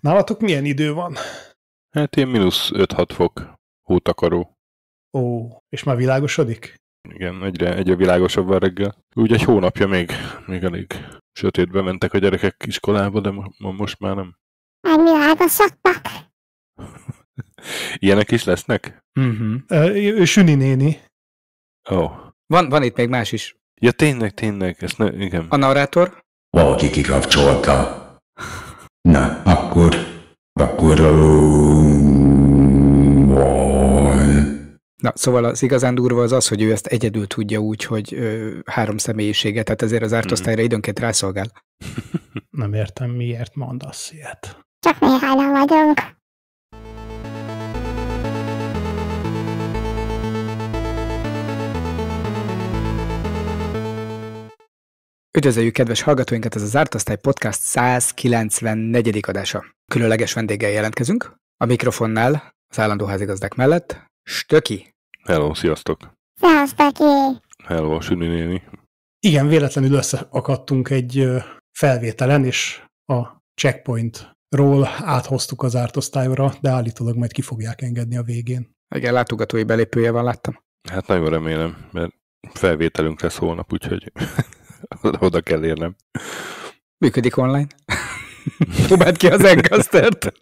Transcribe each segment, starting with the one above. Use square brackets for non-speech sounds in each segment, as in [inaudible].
Nálatok milyen idő van? Hát ilyen mínusz 5-6 fok hótakaró. Ó, és már világosodik? Igen, egyre, egyre világosabb a reggel. Úgy egy hónapja még, még elég sötétbe mentek a gyerekek iskolába, de most már nem. Már világosodtak. [laughs] Ilyenek is lesznek? Uh-huh. Ő Süni néni. Ó. Oh. Van, van itt még más is. Ja, tényleg, tényleg. Ezt ne, igen. A narrátor? Valaki kikapcsolta. Na, akkor, akkor Na, szóval az igazán durva az az, hogy ő ezt egyedül tudja úgy, hogy ö, három személyisége, tehát ezért az ártosztályra hmm. időnként rászolgál. Nem értem, miért mondasz ilyet. Csak mi vagyunk. Üdvözöljük kedves hallgatóinkat, ez az Osztály Podcast 194. adása. Különleges vendéggel jelentkezünk. A mikrofonnál az állandó házigazdák mellett Stöki. Hello, sziasztok! Sziasztok! Hello, Süni néni. Igen, véletlenül összeakadtunk egy felvételen, és a checkpointról áthoztuk az Osztályra, de állítólag majd ki fogják engedni a végén. Igen, látogatói belépője van, láttam. Hát nagyon remélem, mert felvételünk lesz holnap, úgyhogy [laughs] Oda kell érnem. Működik online. [laughs] Próbáld ki az Encastert!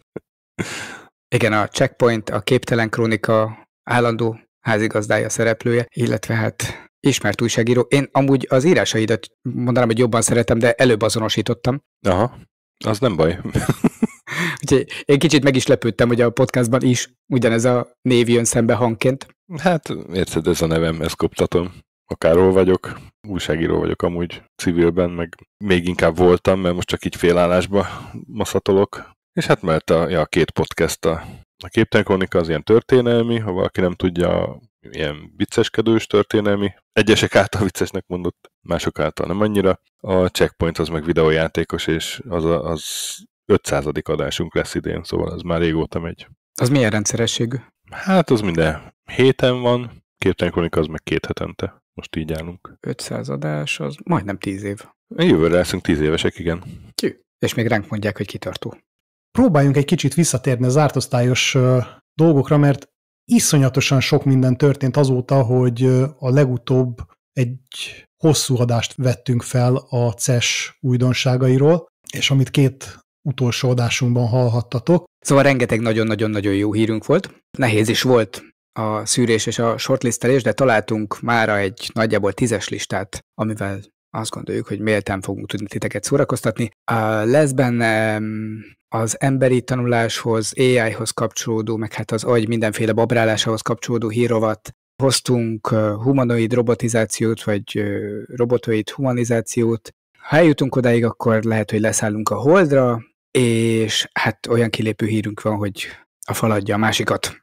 Igen, a Checkpoint, a Képtelen Krónika állandó házigazdája szereplője, illetve hát ismert újságíró. Én amúgy az írásaidat mondanám, hogy jobban szeretem, de előbb azonosítottam. Aha, az nem baj. [laughs] Úgyhogy én kicsit meg is lepődtem, hogy a podcastban is ugyanez a név jön szembe hangként. Hát, érted, ez a nevem, ezt koptatom akárhol vagyok, újságíró vagyok amúgy civilben, meg még inkább voltam, mert most csak így félállásba maszatolok. És hát mert a, ja, a két podcast, a, a Képtelen Kronika az ilyen történelmi, ha valaki nem tudja, ilyen vicceskedős történelmi. Egyesek által viccesnek mondott, mások által nem annyira. A Checkpoint az meg videójátékos, és az, a, az 500. adásunk lesz idén, szóval az már régóta megy. Az milyen rendszerességű? Hát az minden héten van, képten Kronika az meg két hetente most így állunk. 500 adás, az majdnem 10 év. Jövőre leszünk 10 évesek, igen. Ki? És még ránk mondják, hogy kitartó. Próbáljunk egy kicsit visszatérni az ártosztályos dolgokra, mert iszonyatosan sok minden történt azóta, hogy a legutóbb egy hosszú adást vettünk fel a CES újdonságairól, és amit két utolsó adásunkban hallhattatok. Szóval rengeteg nagyon-nagyon-nagyon jó hírünk volt. Nehéz is volt a szűrés és a shortlistelés, de találtunk mára egy nagyjából tízes listát, amivel azt gondoljuk, hogy méltán fogunk tudni titeket szórakoztatni. Lesz benne mm, az emberi tanuláshoz, AI-hoz kapcsolódó, meg hát az agy mindenféle babrálásához kapcsolódó hírovat. Hoztunk humanoid robotizációt, vagy robotoid humanizációt. Ha eljutunk odáig, akkor lehet, hogy leszállunk a holdra, és hát olyan kilépő hírünk van, hogy a faladja a másikat. [laughs]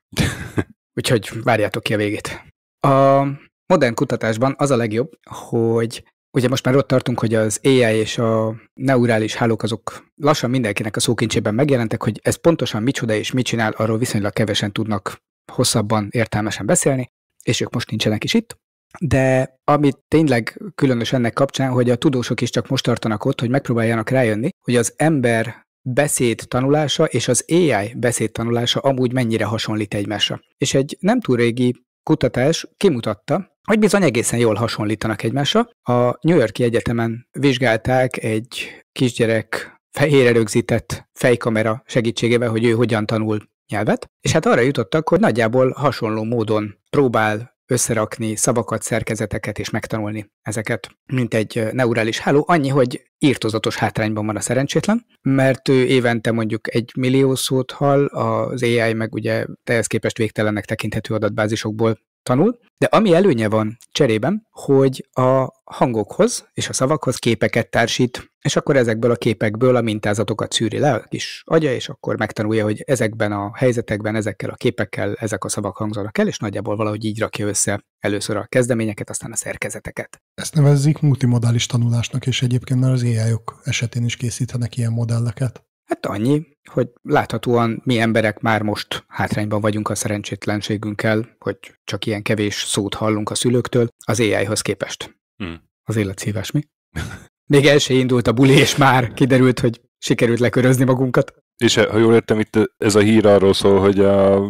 Úgyhogy várjátok ki a végét. A modern kutatásban az a legjobb, hogy ugye most már ott tartunk, hogy az AI és a neurális hálók azok lassan mindenkinek a szókincsében megjelentek, hogy ez pontosan micsoda és mit csinál, arról viszonylag kevesen tudnak hosszabban, értelmesen beszélni, és ők most nincsenek is itt. De amit tényleg különös ennek kapcsán, hogy a tudósok is csak most tartanak ott, hogy megpróbáljanak rájönni, hogy az ember beszéd tanulása és az AI beszéd tanulása amúgy mennyire hasonlít egymásra. És egy nem túl régi kutatás kimutatta, hogy bizony egészen jól hasonlítanak egymásra. A New Yorki Egyetemen vizsgálták egy kisgyerek fehérre rögzített fejkamera segítségével, hogy ő hogyan tanul nyelvet, és hát arra jutottak, hogy nagyjából hasonló módon próbál összerakni szavakat, szerkezeteket és megtanulni ezeket, mint egy neurális háló. Annyi, hogy írtozatos hátrányban van a szerencsétlen, mert ő évente mondjuk egy millió szót hall, az AI meg ugye ehhez képest végtelennek tekinthető adatbázisokból tanul, de ami előnye van cserében, hogy a hangokhoz és a szavakhoz képeket társít, és akkor ezekből a képekből a mintázatokat szűri le a kis agya, és akkor megtanulja, hogy ezekben a helyzetekben, ezekkel a képekkel ezek a szavak hangzanak el, és nagyjából valahogy így rakja össze először a kezdeményeket, aztán a szerkezeteket. Ezt nevezzük multimodális tanulásnak, és egyébként már az ai esetén is készítenek ilyen modelleket. Hát annyi, hogy láthatóan mi emberek már most hátrányban vagyunk a szerencsétlenségünkkel, hogy csak ilyen kevés szót hallunk a szülőktől az AI-hoz képest. Hmm. Az élet szíves, mi? [laughs] Még el se indult a buli, és már kiderült, hogy sikerült lekörözni magunkat. És ha jól értem, itt ez a hír arról szól, hogy a,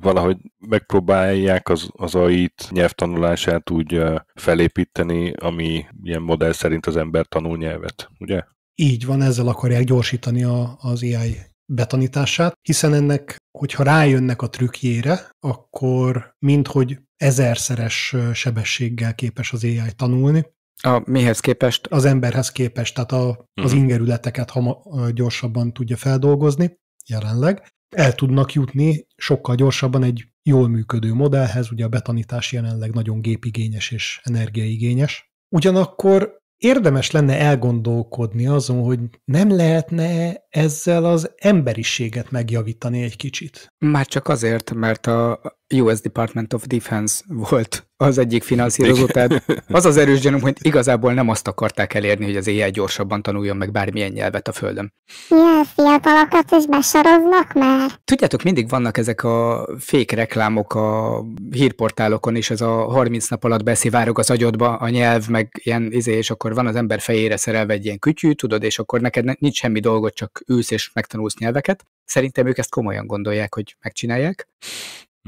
valahogy megpróbálják az, az AI-t nyelvtanulását úgy felépíteni, ami ilyen modell szerint az ember tanul nyelvet, ugye? Így van, ezzel akarják gyorsítani a, az AI betanítását, hiszen ennek, hogyha rájönnek a trükkjére, akkor minthogy ezerszeres sebességgel képes az AI tanulni. A mihez képest? Az emberhez képest, tehát a, uh-huh. az mhm. ingerületeket hama, gyorsabban tudja feldolgozni jelenleg. El tudnak jutni sokkal gyorsabban egy jól működő modellhez, ugye a betanítás jelenleg nagyon gépigényes és energiaigényes. Ugyanakkor érdemes lenne elgondolkodni azon, hogy nem lehetne ezzel az emberiséget megjavítani egy kicsit. Már csak azért, mert a, US Department of Defense volt az egyik finanszírozó, tehát [laughs] az az erős gyanúm, hogy igazából nem azt akarták elérni, hogy az AI gyorsabban tanuljon meg bármilyen nyelvet a Földön. Milyen fiatalokat is besoroznak már? Tudjátok, mindig vannak ezek a fék reklámok a hírportálokon, és ez a 30 nap alatt beszivárog az agyodba a nyelv, meg ilyen izé, és akkor van az ember fejére szerelve egy ilyen kütyű, tudod, és akkor neked nincs semmi dolgot, csak ülsz és megtanulsz nyelveket. Szerintem ők ezt komolyan gondolják, hogy megcsinálják.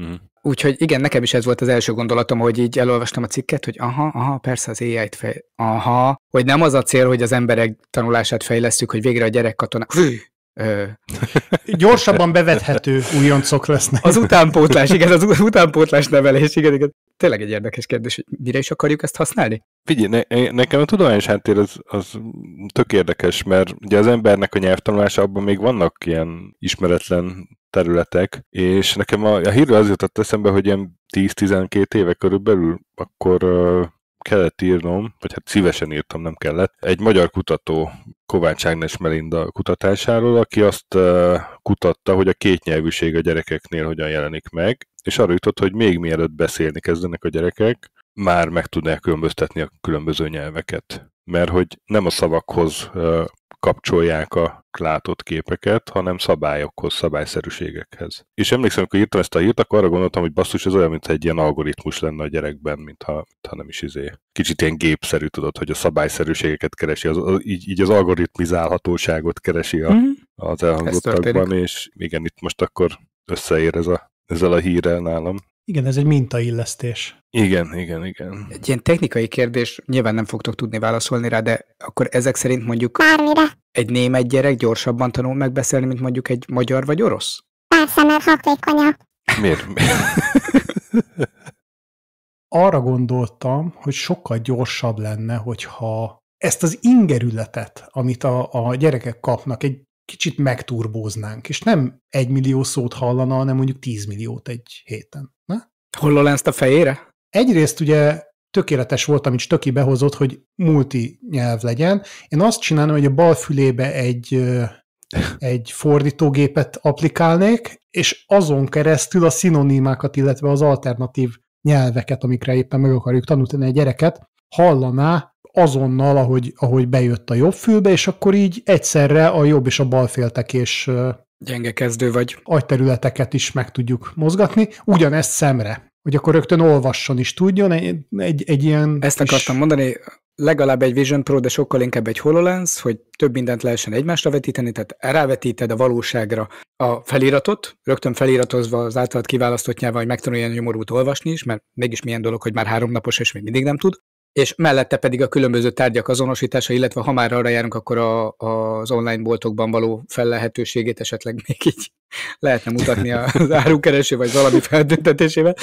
Mm. Úgyhogy igen, nekem is ez volt az első gondolatom, hogy így elolvastam a cikket, hogy aha, aha, persze az ai fej... aha, hogy nem az a cél, hogy az emberek tanulását fejlesztjük, hogy végre a gyerek katona... ö... [laughs] Gyorsabban bevethető újoncok lesznek. Az utánpótlás, igen, az utánpótlás nevelés, igen, igen. Tényleg egy érdekes kérdés, hogy mire is akarjuk ezt használni? Figyelj, ne, nekem a tudományos háttér az, az tök érdekes, mert ugye az embernek a nyelvtanulása abban még vannak ilyen ismeretlen területek, és nekem a, a hírről az jutott eszembe, hogy ilyen 10-12 éve körülbelül, akkor kellett írnom, vagy hát szívesen írtam, nem kellett, egy magyar kutató Kovács Ágnes Melinda kutatásáról, aki azt kutatta, hogy a kétnyelvűség a gyerekeknél hogyan jelenik meg, és arra jutott, hogy még mielőtt beszélni kezdenek a gyerekek, már meg tudnák különböztetni a különböző nyelveket. Mert hogy nem a szavakhoz kapcsolják a látott képeket, hanem szabályokhoz, szabályszerűségekhez. És emlékszem, amikor írtam ezt a hírt, akkor arra gondoltam, hogy basszus, ez olyan, mintha egy ilyen algoritmus lenne a gyerekben, mintha, mintha nem is izé. Kicsit ilyen gépszerű, tudod, hogy a szabályszerűségeket keresi, az, az, így, így az algoritmizálhatóságot keresi a, mhm. az elhangzottakban, és igen, itt most akkor összeér ez a, ezzel a hírrel nálam. Igen, ez egy mintaillesztés. Igen, igen, igen. Egy ilyen technikai kérdés, nyilván nem fogtok tudni válaszolni rá, de akkor ezek szerint mondjuk Bármire. egy német gyerek gyorsabban tanul megbeszélni, mint mondjuk egy magyar vagy orosz? Persze, mert hatékonyabb. Miért? [laughs] Arra gondoltam, hogy sokkal gyorsabb lenne, hogyha ezt az ingerületet, amit a, a gyerekek kapnak, egy kicsit megturbóznánk, és nem egy millió szót hallana, hanem mondjuk 10 milliót egy héten. Ne? hololens ezt a fejére? Egyrészt ugye tökéletes volt, amit Stöki behozott, hogy multi nyelv legyen. Én azt csinálom, hogy a bal fülébe egy, [laughs] egy fordítógépet applikálnék, és azon keresztül a szinonimákat, illetve az alternatív nyelveket, amikre éppen meg akarjuk tanulni a gyereket, hallaná azonnal, ahogy, ahogy bejött a jobb fülbe, és akkor így egyszerre a jobb és a bal féltekés gyenge kezdő vagy. agyterületeket is meg tudjuk mozgatni, ugyanezt szemre hogy akkor rögtön olvasson is tudjon, egy, egy, egy ilyen... Ezt akartam is... mondani, legalább egy Vision Pro, de sokkal inkább egy HoloLens, hogy több mindent lehessen egymásra vetíteni, tehát rávetíted a valóságra a feliratot, rögtön feliratozva az általad kiválasztott nyelven, hogy megtanuljon nyomorút olvasni is, mert mégis milyen dolog, hogy már háromnapos és még mindig nem tud, és mellette pedig a különböző tárgyak azonosítása, illetve ha már arra járunk, akkor a, az online boltokban való fellehetőségét esetleg még így lehetne mutatni [laughs] az árukereső vagy valami feltüntetésével,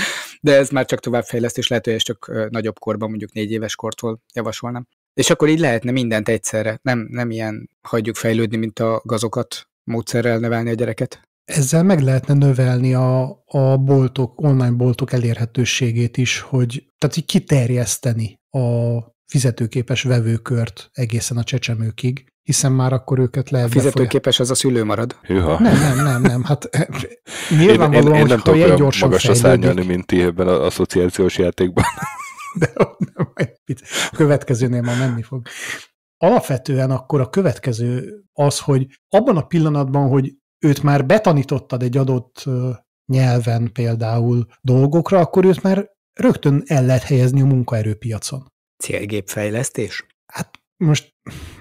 de ez már csak továbbfejlesztés lehető, és csak nagyobb korban, mondjuk négy éves kortól javasolnám. És akkor így lehetne mindent egyszerre, nem, nem ilyen hagyjuk fejlődni, mint a gazokat módszerrel nevelni a gyereket. Ezzel meg lehetne növelni a, a boltok, online boltok elérhetőségét is, hogy tehát így kiterjeszteni a fizetőképes vevőkört egészen a csecsemőkig, hiszen már akkor őket lehet... A fizetőképes befolyam. az a szülő marad? Hűha. Nem, nem, nem, nem. Hát eh, nyilvánvalóan, én, én, én nem tudok gyorsan magasra szárnyalni, mint ti ebben a, a szociációs játékban. [laughs] De nem, a következőnél már menni fog. Alapvetően akkor a következő az, hogy abban a pillanatban, hogy őt már betanítottad egy adott nyelven például dolgokra, akkor őt már rögtön el lehet helyezni a munkaerőpiacon. Célgépfejlesztés? Hát most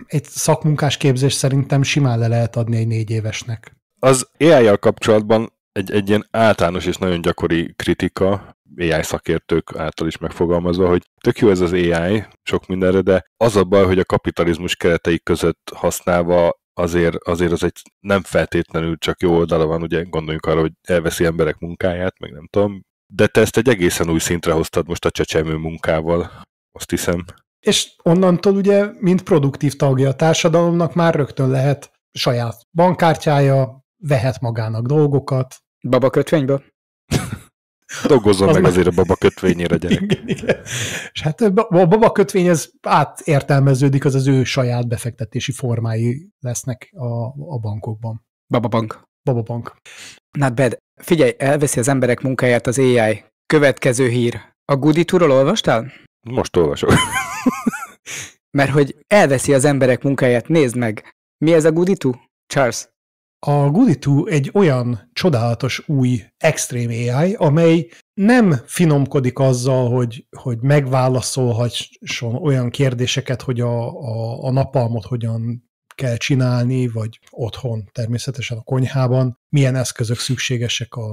egy szakmunkás képzés szerintem simán le lehet adni egy négy évesnek. Az ai kapcsolatban egy, egy ilyen általános és nagyon gyakori kritika, AI szakértők által is megfogalmazva, hogy tök jó ez az AI sok mindenre, de az a baj, hogy a kapitalizmus keretei között használva azért, azért az egy nem feltétlenül csak jó oldala van, ugye gondoljunk arra, hogy elveszi emberek munkáját, meg nem tudom, de te ezt egy egészen új szintre hoztad most a csecsemő munkával, azt hiszem. És onnantól ugye, mint produktív tagja a társadalomnak már rögtön lehet saját bankkártyája, vehet magának dolgokat. Baba kötvénybe. Dolgozzon az meg azért a baba kötvényére, gyerek. [laughs] Igen, igen. És hát a baba kötvény az átértelmeződik, az az ő saját befektetési formái lesznek a, a bankokban. Baba bank. Bobobank. Not bad. Figyelj, elveszi az emberek munkáját az AI. Következő hír. A Goody Tourról olvastál? Most olvasok. [laughs] Mert hogy elveszi az emberek munkáját, nézd meg. Mi ez a Goody Two? Charles. A Goody egy olyan csodálatos új extrém AI, amely nem finomkodik azzal, hogy, hogy megválaszolhasson olyan kérdéseket, hogy a, a, a napalmot hogyan kell csinálni, vagy otthon természetesen a konyhában, milyen eszközök szükségesek a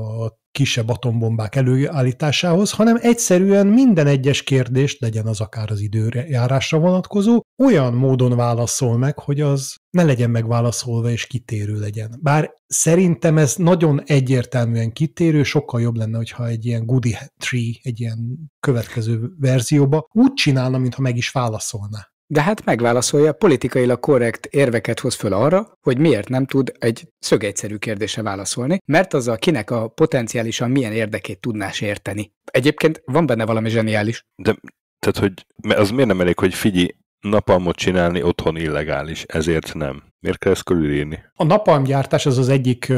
kisebb atombombák előállításához, hanem egyszerűen minden egyes kérdést, legyen az akár az időjárásra vonatkozó, olyan módon válaszol meg, hogy az ne legyen megválaszolva és kitérő legyen. Bár szerintem ez nagyon egyértelműen kitérő, sokkal jobb lenne, hogyha egy ilyen goody tree, egy ilyen következő verzióba úgy csinálna, mintha meg is válaszolná de hát megválaszolja, politikailag korrekt érveket hoz föl arra, hogy miért nem tud egy szögegyszerű kérdése válaszolni, mert az a kinek a potenciálisan milyen érdekét tudná érteni. Egyébként van benne valami zseniális. De tehát, hogy az miért nem elég, hogy figyelj, napalmot csinálni otthon illegális, ezért nem. Miért kell ezt körülírni? A napalmgyártás az az egyik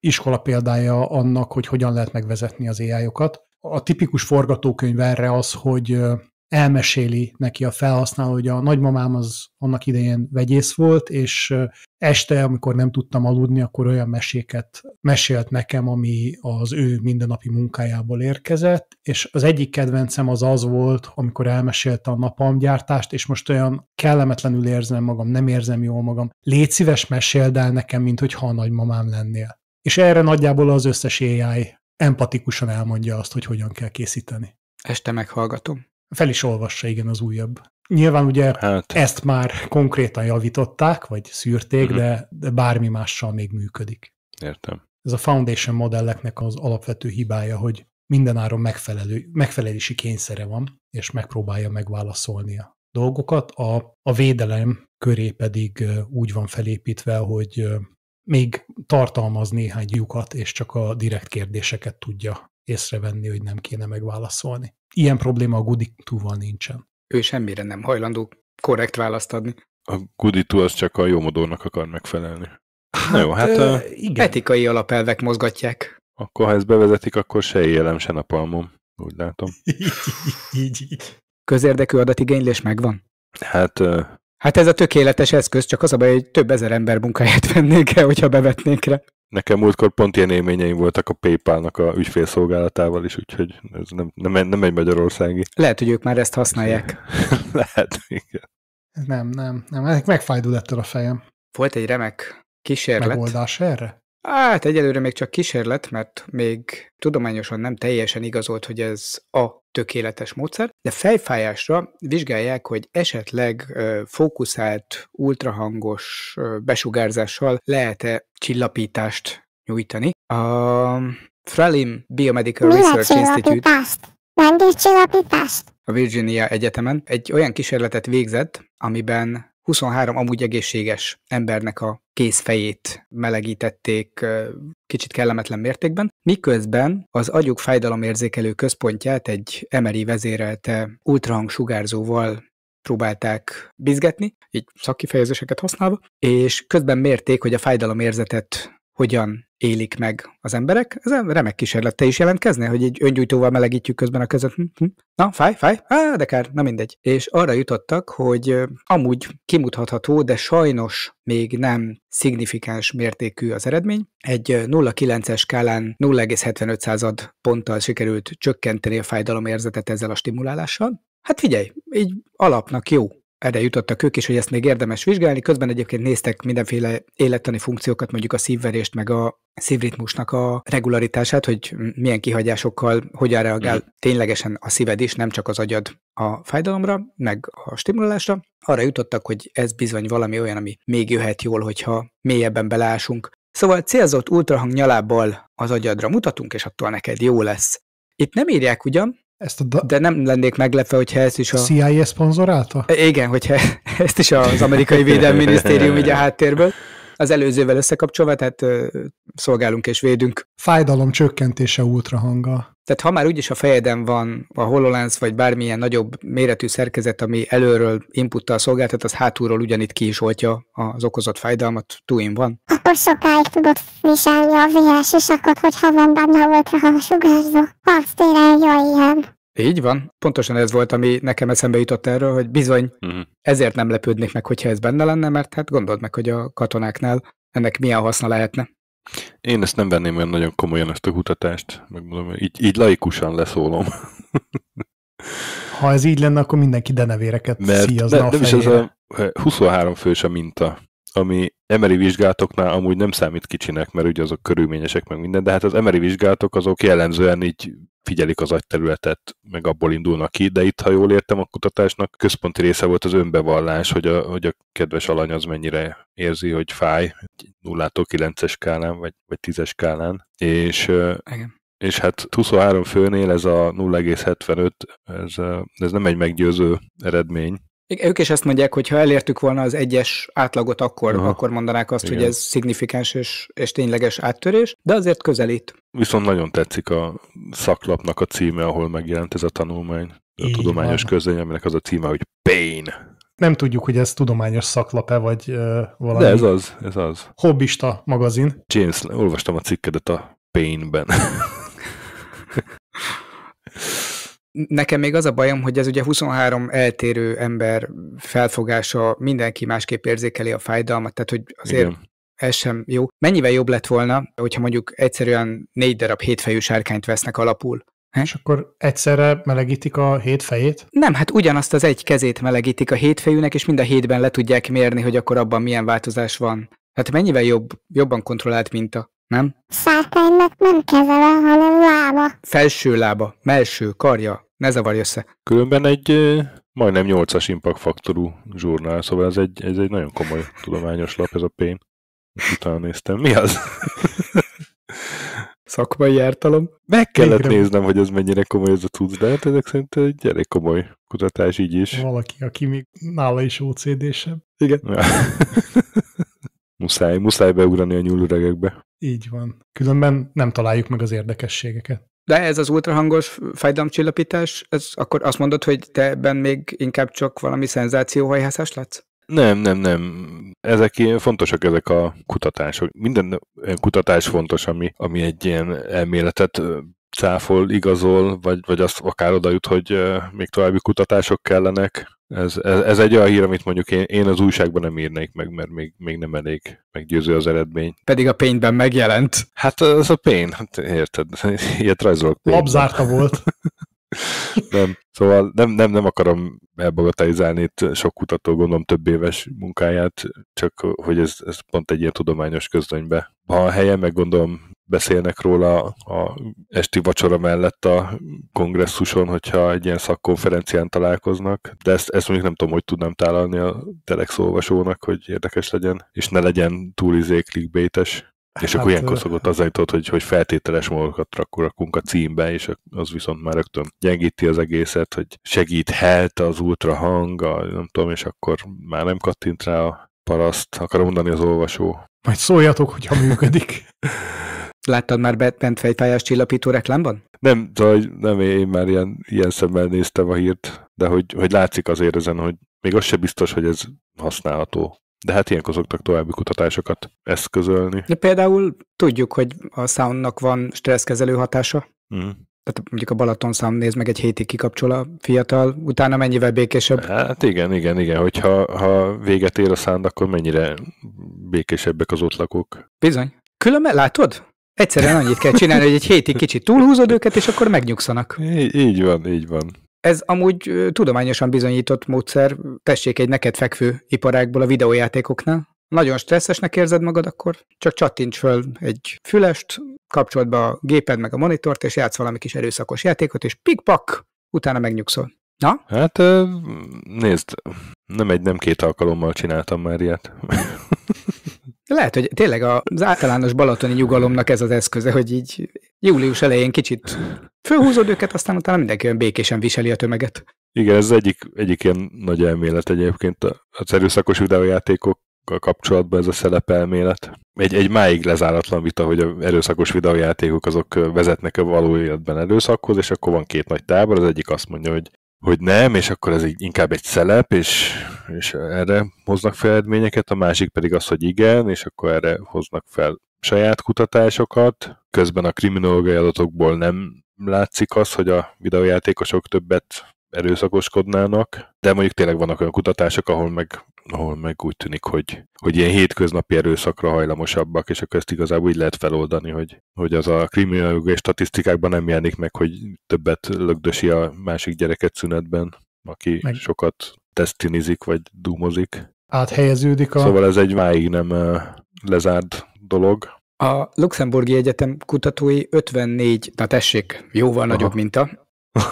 iskola példája annak, hogy hogyan lehet megvezetni az AI-okat. A tipikus forgatókönyv erre az, hogy elmeséli neki a felhasználó, hogy a nagymamám az annak idején vegyész volt, és este, amikor nem tudtam aludni, akkor olyan meséket mesélt nekem, ami az ő mindennapi munkájából érkezett, és az egyik kedvencem az az volt, amikor elmesélte a napalmgyártást, és most olyan kellemetlenül érzem magam, nem érzem jól magam. Légy szíves, meséld el nekem, mint hogyha a nagymamám lennél. És erre nagyjából az összes AI empatikusan elmondja azt, hogy hogyan kell készíteni. Este meghallgatom. Fel is olvassa, igen, az újabb. Nyilván ugye hát. ezt már konkrétan javították, vagy szűrték, uh-huh. de, de bármi mással még működik. Értem. Ez a foundation modelleknek az alapvető hibája, hogy mindenáron megfelelő, megfelelési kényszere van, és megpróbálja megválaszolni a dolgokat. A, a védelem köré pedig úgy van felépítve, hogy még tartalmaz néhány lyukat, és csak a direkt kérdéseket tudja észrevenni, hogy nem kéne megválaszolni. Ilyen probléma a Gooditúval nincsen. Ő semmire nem hajlandó korrekt választ adni. A túl az csak a jó modornak akar megfelelni. Hát, Na jó, hát ö, a... igen. etikai alapelvek mozgatják. Akkor ha ezt bevezetik, akkor se élem, se napalmom. Úgy látom. [laughs] így, így, Közérdekű adatigénylés megvan? Hát... Ö... Hát ez a tökéletes eszköz, csak az a baj, hogy több ezer ember munkáját [laughs] vennék el, hogyha bevetnék rá. Nekem múltkor pont ilyen élményeim voltak a PayPal-nak a ügyfélszolgálatával is, úgyhogy ez nem, nem, nem egy magyarországi. Lehet, hogy ők már ezt használják. [laughs] Lehet, igen. Nem, nem, nem. Megfájdul ettől a fejem. Volt egy remek kísérlet. Megoldás erre? Hát egyelőre még csak kísérlet, mert még tudományosan nem teljesen igazolt, hogy ez a tökéletes módszer, de fejfájásra vizsgálják, hogy esetleg fókuszált, ultrahangos besugárzással lehet-e csillapítást nyújtani. A Frelim Biomedical Mi Research Institute... csillapítást? A Virginia Egyetemen egy olyan kísérletet végzett, amiben 23 amúgy egészséges embernek a kézfejét melegítették kicsit kellemetlen mértékben, miközben az agyuk fájdalomérzékelő központját egy emeri vezérelte ultrahang próbálták bizgetni, így szakkifejezéseket használva, és közben mérték, hogy a fájdalomérzetet hogyan élik meg az emberek. Ez egy remek kísérlet. Te is jelentkezne, hogy egy öngyújtóval melegítjük közben a között. Hm, hm. Na, fáj, fáj, Á, de kár, na mindegy. És arra jutottak, hogy amúgy kimutatható, de sajnos még nem szignifikáns mértékű az eredmény. Egy 0,9-es skálán 0,75 század ponttal sikerült csökkenteni a fájdalomérzetet ezzel a stimulálással. Hát figyelj, így alapnak jó erre jutottak ők is, hogy ezt még érdemes vizsgálni. Közben egyébként néztek mindenféle élettani funkciókat, mondjuk a szívverést, meg a szívritmusnak a regularitását, hogy milyen kihagyásokkal hogyan reagál mm. ténylegesen a szíved is, nem csak az agyad a fájdalomra, meg a stimulálásra. Arra jutottak, hogy ez bizony valami olyan, ami még jöhet jól, hogyha mélyebben belásunk. Szóval célzott ultrahang nyalábbal az agyadra mutatunk, és attól neked jó lesz. Itt nem írják ugyan, ezt a da- De nem lennék meglepve, hogyha ezt is a... CIA szponzorálta? E, igen, hogyha [laughs] ezt is az amerikai védelmi minisztérium így a háttérből. Az előzővel összekapcsolva, tehát szolgálunk és védünk. Fájdalom csökkentése ultrahanggal. Tehát ha már úgyis a fejeden van a HoloLens, vagy bármilyen nagyobb méretű szerkezet, ami előről inputtal szolgáltat, az hátulról ugyanitt ki is oltja az okozott fájdalmat, túin van. Akkor sokáig tudod viselni a is, akkor hogyha van benne sugárzó. Az tényleg jó ilyen. Így van. Pontosan ez volt, ami nekem eszembe jutott erről, hogy bizony uh-huh. ezért nem lepődnék meg, hogyha ez benne lenne, mert hát gondold meg, hogy a katonáknál ennek milyen haszna lehetne. Én ezt nem venném olyan nagyon komolyan ezt a kutatást, megmondom, így, így laikusan leszólom. Ha ez így lenne, akkor mindenki denevéreket Mert szíjazna ne, a nem is az a 23 eh, fős a minta, ami emeri vizsgálatoknál amúgy nem számít kicsinek, mert ugye azok körülményesek meg minden, de hát az emeri vizsgálatok azok jellemzően így figyelik az agyterületet, meg abból indulnak ki, de itt, ha jól értem, a kutatásnak központi része volt az önbevallás, hogy a, hogy a kedves alany az mennyire érzi, hogy fáj, 0-tól 9-es skálán, vagy, vagy 10-es skálán, és Igen. És hát 23 főnél ez a 0,75, ez, ez nem egy meggyőző eredmény, ők is ezt mondják, hogy ha elértük volna az egyes átlagot, akkor, Aha. akkor mondanák azt, Igen. hogy ez szignifikáns és, és tényleges áttörés, de azért közelít. Viszont nagyon tetszik a szaklapnak a címe, ahol megjelent ez a tanulmány. A Így tudományos közlény, aminek az a címe, hogy Pain. Nem tudjuk, hogy ez tudományos szaklap-e, vagy uh, valami. De ez az, ez az. Hobbista magazin. James, olvastam a cikkedet a Painben. [laughs] Nekem még az a bajom, hogy ez ugye 23 eltérő ember felfogása, mindenki másképp érzékeli a fájdalmat, tehát hogy azért Igen. ez sem jó. Mennyivel jobb lett volna, hogyha mondjuk egyszerűen négy darab hétfejű sárkányt vesznek alapul, He? És akkor egyszerre melegítik a hét fejét? Nem, hát ugyanazt az egy kezét melegítik a hétfejűnek, és mind a hétben le tudják mérni, hogy akkor abban milyen változás van. Hát mennyivel jobb, jobban kontrollált minta, nem? Sárkánynak nem kezele, hanem lába. Felső lába, melső, karja, ne zavarj össze. Különben egy majdnem 8-as impact faktorú zsurnál, szóval ez egy, ez egy nagyon komoly tudományos lap, ez a PÉN. Utána néztem. Mi az? [laughs] Szakmai jártalom. Meg kellett Végre. néznem, hogy ez mennyire komoly ez a tudsz, de hát ezek szerint egy elég komoly kutatás így is. Valaki, aki még nála is OCD-sebb. Igen. Ja. [laughs] muszáj, muszáj beugrani a nyúlüregekbe. Így van. Különben nem találjuk meg az érdekességeket. De ez az ultrahangos fájdalomcsillapítás, ez akkor azt mondod, hogy te ebben még inkább csak valami szenzációhajhászás látsz? Nem, nem, nem. Ezek ilyen fontosak ezek a kutatások. Minden kutatás fontos, ami, ami egy ilyen elméletet cáfol, igazol, vagy, vagy azt akár oda jut, hogy még további kutatások kellenek, ez, ez, ez egy olyan hír, amit mondjuk én, én az újságban nem írnék meg, mert még, még nem elég meggyőző az eredmény. Pedig a pénben megjelent. Hát az a pénz, hát érted, [laughs] ilyet rajzolok pénzben. Labzárta volt. [laughs] nem, szóval nem, nem, nem akarom elbagatelizálni itt sok kutató, gondolom több éves munkáját, csak hogy ez, ez pont egy ilyen tudományos közlönybe. Ha a helyen meg gondolom beszélnek róla a esti vacsora mellett a kongresszuson, hogyha egy ilyen szakkonferencián találkoznak, de ezt, ezt mondjuk nem tudom, hogy tudnám tálalni a telex olvasónak, hogy érdekes legyen, és ne legyen túl izéklikbétes clickbaites. És hát, akkor ilyenkor szokott az jutott, hogy, hogy feltételes magokat rakunk a címbe, és az viszont már rögtön gyengíti az egészet, hogy segíthet az ultrahang, a, nem tudom, és akkor már nem kattint rá a paraszt, akarom mondani az olvasó. Majd szóljatok, hogyha működik. [laughs] Láttad már bent fejfájás csillapító reklámban? Nem, hogy nem, én már ilyen, ilyen szemmel néztem a hírt, de hogy, hogy látszik azért ezen, hogy még az se biztos, hogy ez használható. De hát ilyenkor szoktak további kutatásokat eszközölni. De például tudjuk, hogy a soundnak van stresszkezelő hatása. Mm. Tehát mondjuk a Balaton szám néz meg egy hétig kikapcsol a fiatal, utána mennyivel békésebb? Hát igen, igen, igen. Hogyha ha véget ér a szánd, akkor mennyire békésebbek az ott lakók. Bizony. Különben látod? Egyszerűen annyit kell csinálni, hogy egy hétig kicsit túlhúzod őket, és akkor megnyugszanak. Így, így van, így van. Ez amúgy tudományosan bizonyított módszer, tessék egy neked fekvő iparákból a videójátékoknál. Nagyon stresszesnek érzed magad, akkor csak csattints föl egy fülest, kapcsold be a géped meg a monitort, és játsz valami kis erőszakos játékot, és pikpak, utána megnyugszol. Na? Hát nézd, nem egy, nem két alkalommal csináltam már ilyet. [laughs] Lehet, hogy tényleg az általános balatoni nyugalomnak ez az eszköze, hogy így július elején kicsit fölhúzod őket, aztán utána mindenki olyan békésen viseli a tömeget. Igen, ez egyik, egyik ilyen nagy elmélet egyébként a erőszakos videójátékok kapcsolatban ez a szerepelmélet. Egy, egy máig lezáratlan vita, hogy a erőszakos videójátékok azok vezetnek a való életben erőszakhoz, és akkor van két nagy tábor, az egyik azt mondja, hogy hogy nem, és akkor ez inkább egy szelep, és, és erre hoznak fel eredményeket, a másik pedig az, hogy igen, és akkor erre hoznak fel saját kutatásokat, közben a kriminológiai adatokból nem látszik az, hogy a videójátékosok többet erőszakoskodnának, de mondjuk tényleg vannak olyan kutatások, ahol meg ahol meg úgy tűnik, hogy, hogy ilyen hétköznapi erőszakra hajlamosabbak, és akkor ezt igazából úgy lehet feloldani, hogy, hogy az a kriminológiai statisztikákban nem jelenik meg, hogy többet lögdösi a másik gyereket szünetben, aki meg. sokat tesztinizik, vagy dúmozik. Áthelyeződik a... Szóval ez egy máig nem lezárt dolog. A Luxemburgi Egyetem kutatói 54, na tessék, jóval Aha. nagyobb minta. [laughs]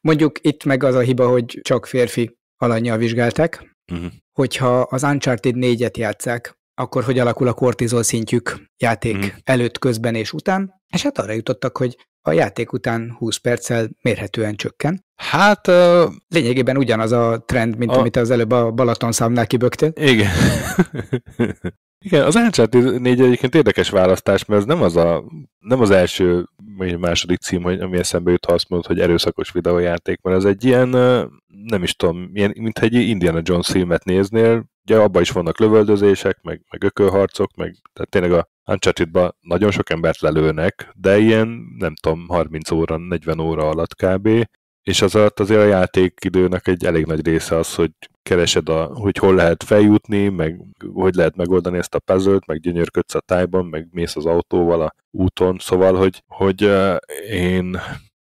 Mondjuk itt meg az a hiba, hogy csak férfi alanyjal vizsgálták, uh-huh. hogyha az Uncharted 4-et játszák, akkor hogy alakul a kortizol szintjük játék uh-huh. előtt, közben és után, és hát arra jutottak, hogy a játék után 20 perccel mérhetően csökken. Hát... Uh, Lényegében ugyanaz a trend, mint a, amit az előbb a Balaton számnál kibögtél. Igen. [laughs] Igen, az Uncharted 4 egyébként érdekes választás, mert ez nem az, a, nem az első, vagy második cím, ami eszembe jut, ha azt mondod, hogy erőszakos videójáték, mert ez egy ilyen, nem is tudom, ilyen, mint egy Indiana Jones filmet néznél, ugye abban is vannak lövöldözések, meg, meg ökölharcok, meg tehát tényleg a uncharted nagyon sok embert lelőnek, de ilyen, nem tudom, 30 óra, 40 óra alatt kb. És az alatt azért a játékidőnek egy elég nagy része az, hogy keresed, a, hogy hol lehet feljutni, meg hogy lehet megoldani ezt a puzzle meg gyönyörködsz a tájban, meg mész az autóval a úton, szóval, hogy, hogy én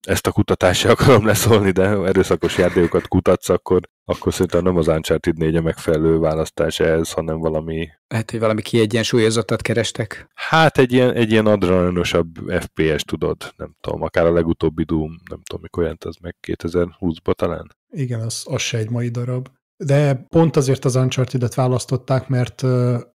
ezt a kutatásra [laughs] akarom leszólni, de ha erőszakos játékokat kutatsz, akkor, akkor szerintem nem az Uncharted 4 a megfelelő választás ehhez, hanem valami... Hát, hogy valami kiegyensúlyozottat kerestek? Hát egy ilyen, egy ilyen adrenalinosabb FPS, tudod, nem tudom, akár a legutóbbi Doom, nem tudom, mikor jelent az meg, 2020 ba talán? Igen, az, az se egy mai darab. De pont azért az Uncharted-et választották, mert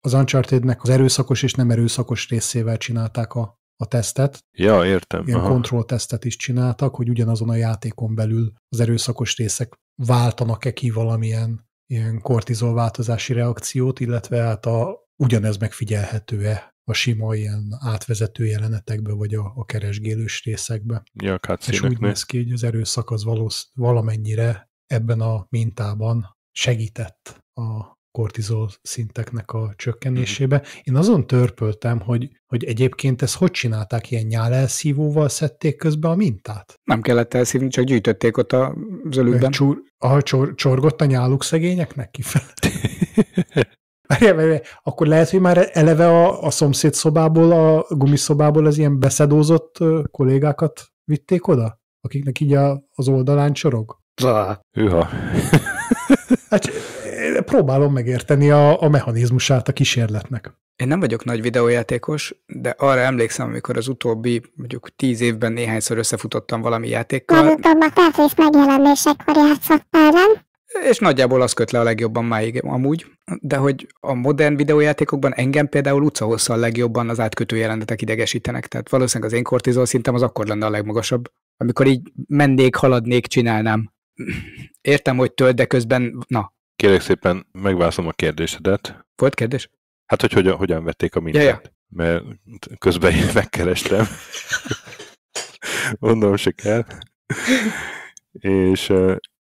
az Uncharted-nek az erőszakos és nem erőszakos részével csinálták a, a tesztet. Ja, értem. Ilyen kontroll tesztet is csináltak, hogy ugyanazon a játékon belül az erőszakos részek váltanak-e ki valamilyen ilyen kortizol változási reakciót, illetve hát a, ugyanez megfigyelhető-e a sima ilyen átvezető jelenetekbe, vagy a, a keresgélős részekbe. Ja, És úgy néz ki, hogy az erőszak az valósz, valamennyire ebben a mintában segített a kortizol szinteknek a hm. csökkenésébe. Én azon törpöltem, hogy, hogy egyébként ezt hogy csinálták, ilyen nyálelszívóval szedték közbe a mintát? Nem kellett elszívni, csak gyűjtötték ott a zölükben. Csúr, a csor, csorgott a nyáluk szegényeknek kifelé. [laughs] Akkor lehet, hogy már eleve a, a szomszéd szobából, a gumiszobából az ilyen beszedózott kollégákat vitték oda, akiknek így a, az oldalán csorog? Hűha. [laughs] Hát próbálom megérteni a, a mechanizmusát a kísérletnek. Én nem vagyok nagy videójátékos, de arra emlékszem, amikor az utóbbi mondjuk tíz évben néhányszor összefutottam valami játékkal. Legutóbb a Tetris megjelenésekor játszottál, nem? És nagyjából az köt le a legjobban máig amúgy, de hogy a modern videójátékokban engem például utcahosszal legjobban az átkötő jelenetek idegesítenek, tehát valószínűleg az én kortizol szintem az akkor lenne a legmagasabb, amikor így mennék, haladnék, csinálnám értem, hogy tölt, de közben, na. Kérlek szépen, megválaszolom a kérdésedet. Volt kérdés? Hát, hogy hogyan, hogyan vették a mintát. Ja, ja. Mert közben én megkerestem. Mondom, se kell. És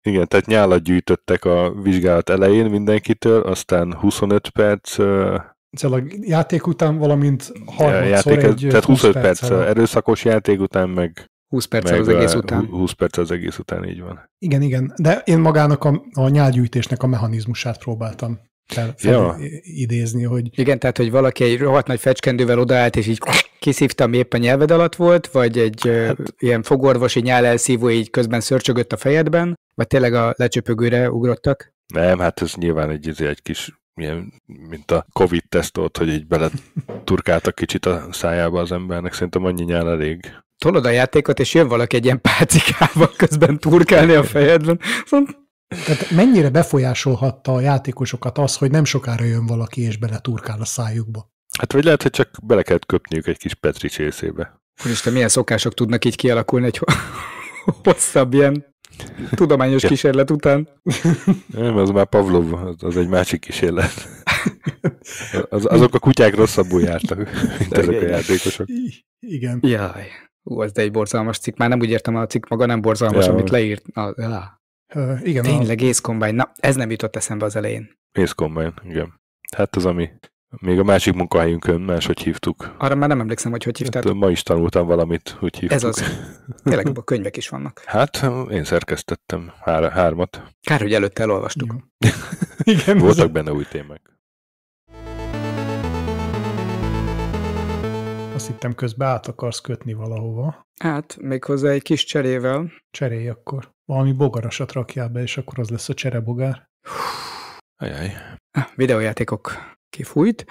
igen, tehát nyálat gyűjtöttek a vizsgálat elején mindenkitől, aztán 25 perc a játék után, valamint 30 játék, egy Tehát 25 perc, perc erőszakos játék után, meg 20 perc az egész után. 20 perc az egész után, így van. Igen, igen, de én magának a, a nyálgyűjtésnek a mechanizmusát próbáltam fel, fel ja. idézni, hogy... Igen, tehát, hogy valaki egy rohadt nagy fecskendővel odaállt, és így kiszívtam épp a nyelved alatt volt, vagy egy hát... ilyen fogorvosi nyál elszívó így közben szörcsögött a fejedben, vagy tényleg a lecsöpögőre ugrottak? Nem, hát ez nyilván egy, izé, egy kis milyen, mint a Covid teszt hogy így bele [laughs] turkáltak kicsit a szájába az embernek, szerintem annyi nyál elég tolod a játékot, és jön valaki egy ilyen pácikával közben turkálni a fejedben. Szóval... Tehát mennyire befolyásolhatta a játékosokat az, hogy nem sokára jön valaki, és bele turkál a szájukba? Hát vagy lehet, hogy csak bele kell köpniük egy kis Petri csészébe. Úristen, milyen szokások tudnak így kialakulni egy hosszabb ilyen tudományos ja. kísérlet után. Nem, az már Pavlov, az, az egy másik kísérlet. Az, azok a kutyák rosszabbul jártak, mint ezek a játékosok. Igen. Jaj volt egy borzalmas cikk, már nem úgy értem, a cikk maga nem borzalmas, ja. amit leírt. A, a, igen, Tényleg, a... Ace Combine. Na, ez nem jutott eszembe az elején. Ace Combine, igen. Hát az, ami még a másik munkahelyünkön máshogy hívtuk. Arra már nem emlékszem, hogy hogy hívtad. Hát, ma is tanultam valamit, hogy hívtuk. Ez az. [laughs] Tényleg a könyvek is vannak. Hát, én szerkesztettem hár- hármat. Kár, hogy előtte elolvastuk. Igen. [laughs] igen Voltak benne új témák. Azt hittem közben át akarsz kötni valahova. Hát, méghozzá egy kis cserével. Cserélj akkor. Valami bogarasat rakjál be, és akkor az lesz a cserebogár. Ajaj. Ah, videójátékok kifújt.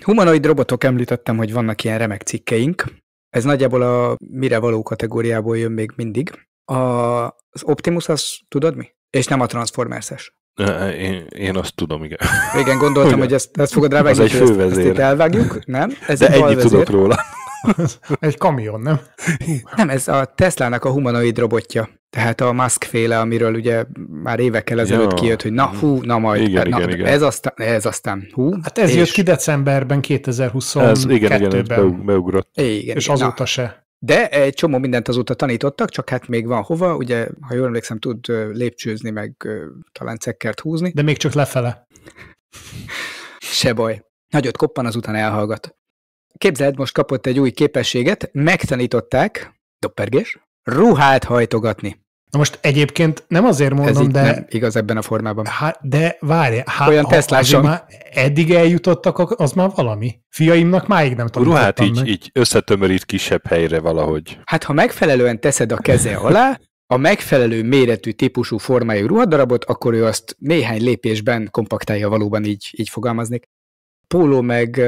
Humanoid robotok említettem, hogy vannak ilyen remek cikkeink. Ez nagyjából a mire való kategóriából jön még mindig. A, az Optimus, az tudod mi? És nem a Transformers-es. Én, én azt tudom, igen. Igen, gondoltam, Ugyan. hogy ezt, ezt fogod rávágni, egy fővezér. Ezt, ezt itt elvágjuk, nem? Ez De egy ennyit tudok róla. [laughs] egy kamion, nem? Nem, ez a Teslának a humanoid robotja. Tehát a Musk féle, amiről ugye már évekkel ezelőtt ja. kijött, hogy na hú, na majd, igen, na, igen, igen. ez aztán, ez aztán hú. Hát ez és... jött ki decemberben 2022-ben. Ez, igen, igen, beugrott. Igen, és igen, azóta na. se. De egy csomó mindent azóta tanítottak, csak hát még van hova, ugye, ha jól emlékszem, tud lépcsőzni, meg talán cekkert húzni. De még csak lefele. [laughs] Se baj. Nagyot koppan, azután elhallgat. Képzeld, most kapott egy új képességet, megtanították, doppergés, ruhát hajtogatni. Na most egyébként nem azért mondom, Ez de... Nem igaz ebben a formában. Há, de várj, há, Olyan Teslásom. Már eddig eljutottak, az már valami. Fiaimnak máig nem tudom. Ruhát így, meg. így összetömörít kisebb helyre valahogy. Hát ha megfelelően teszed a keze alá, a megfelelő méretű típusú formájú ruhadarabot, akkor ő azt néhány lépésben kompaktálja valóban így, így fogalmaznék póló meg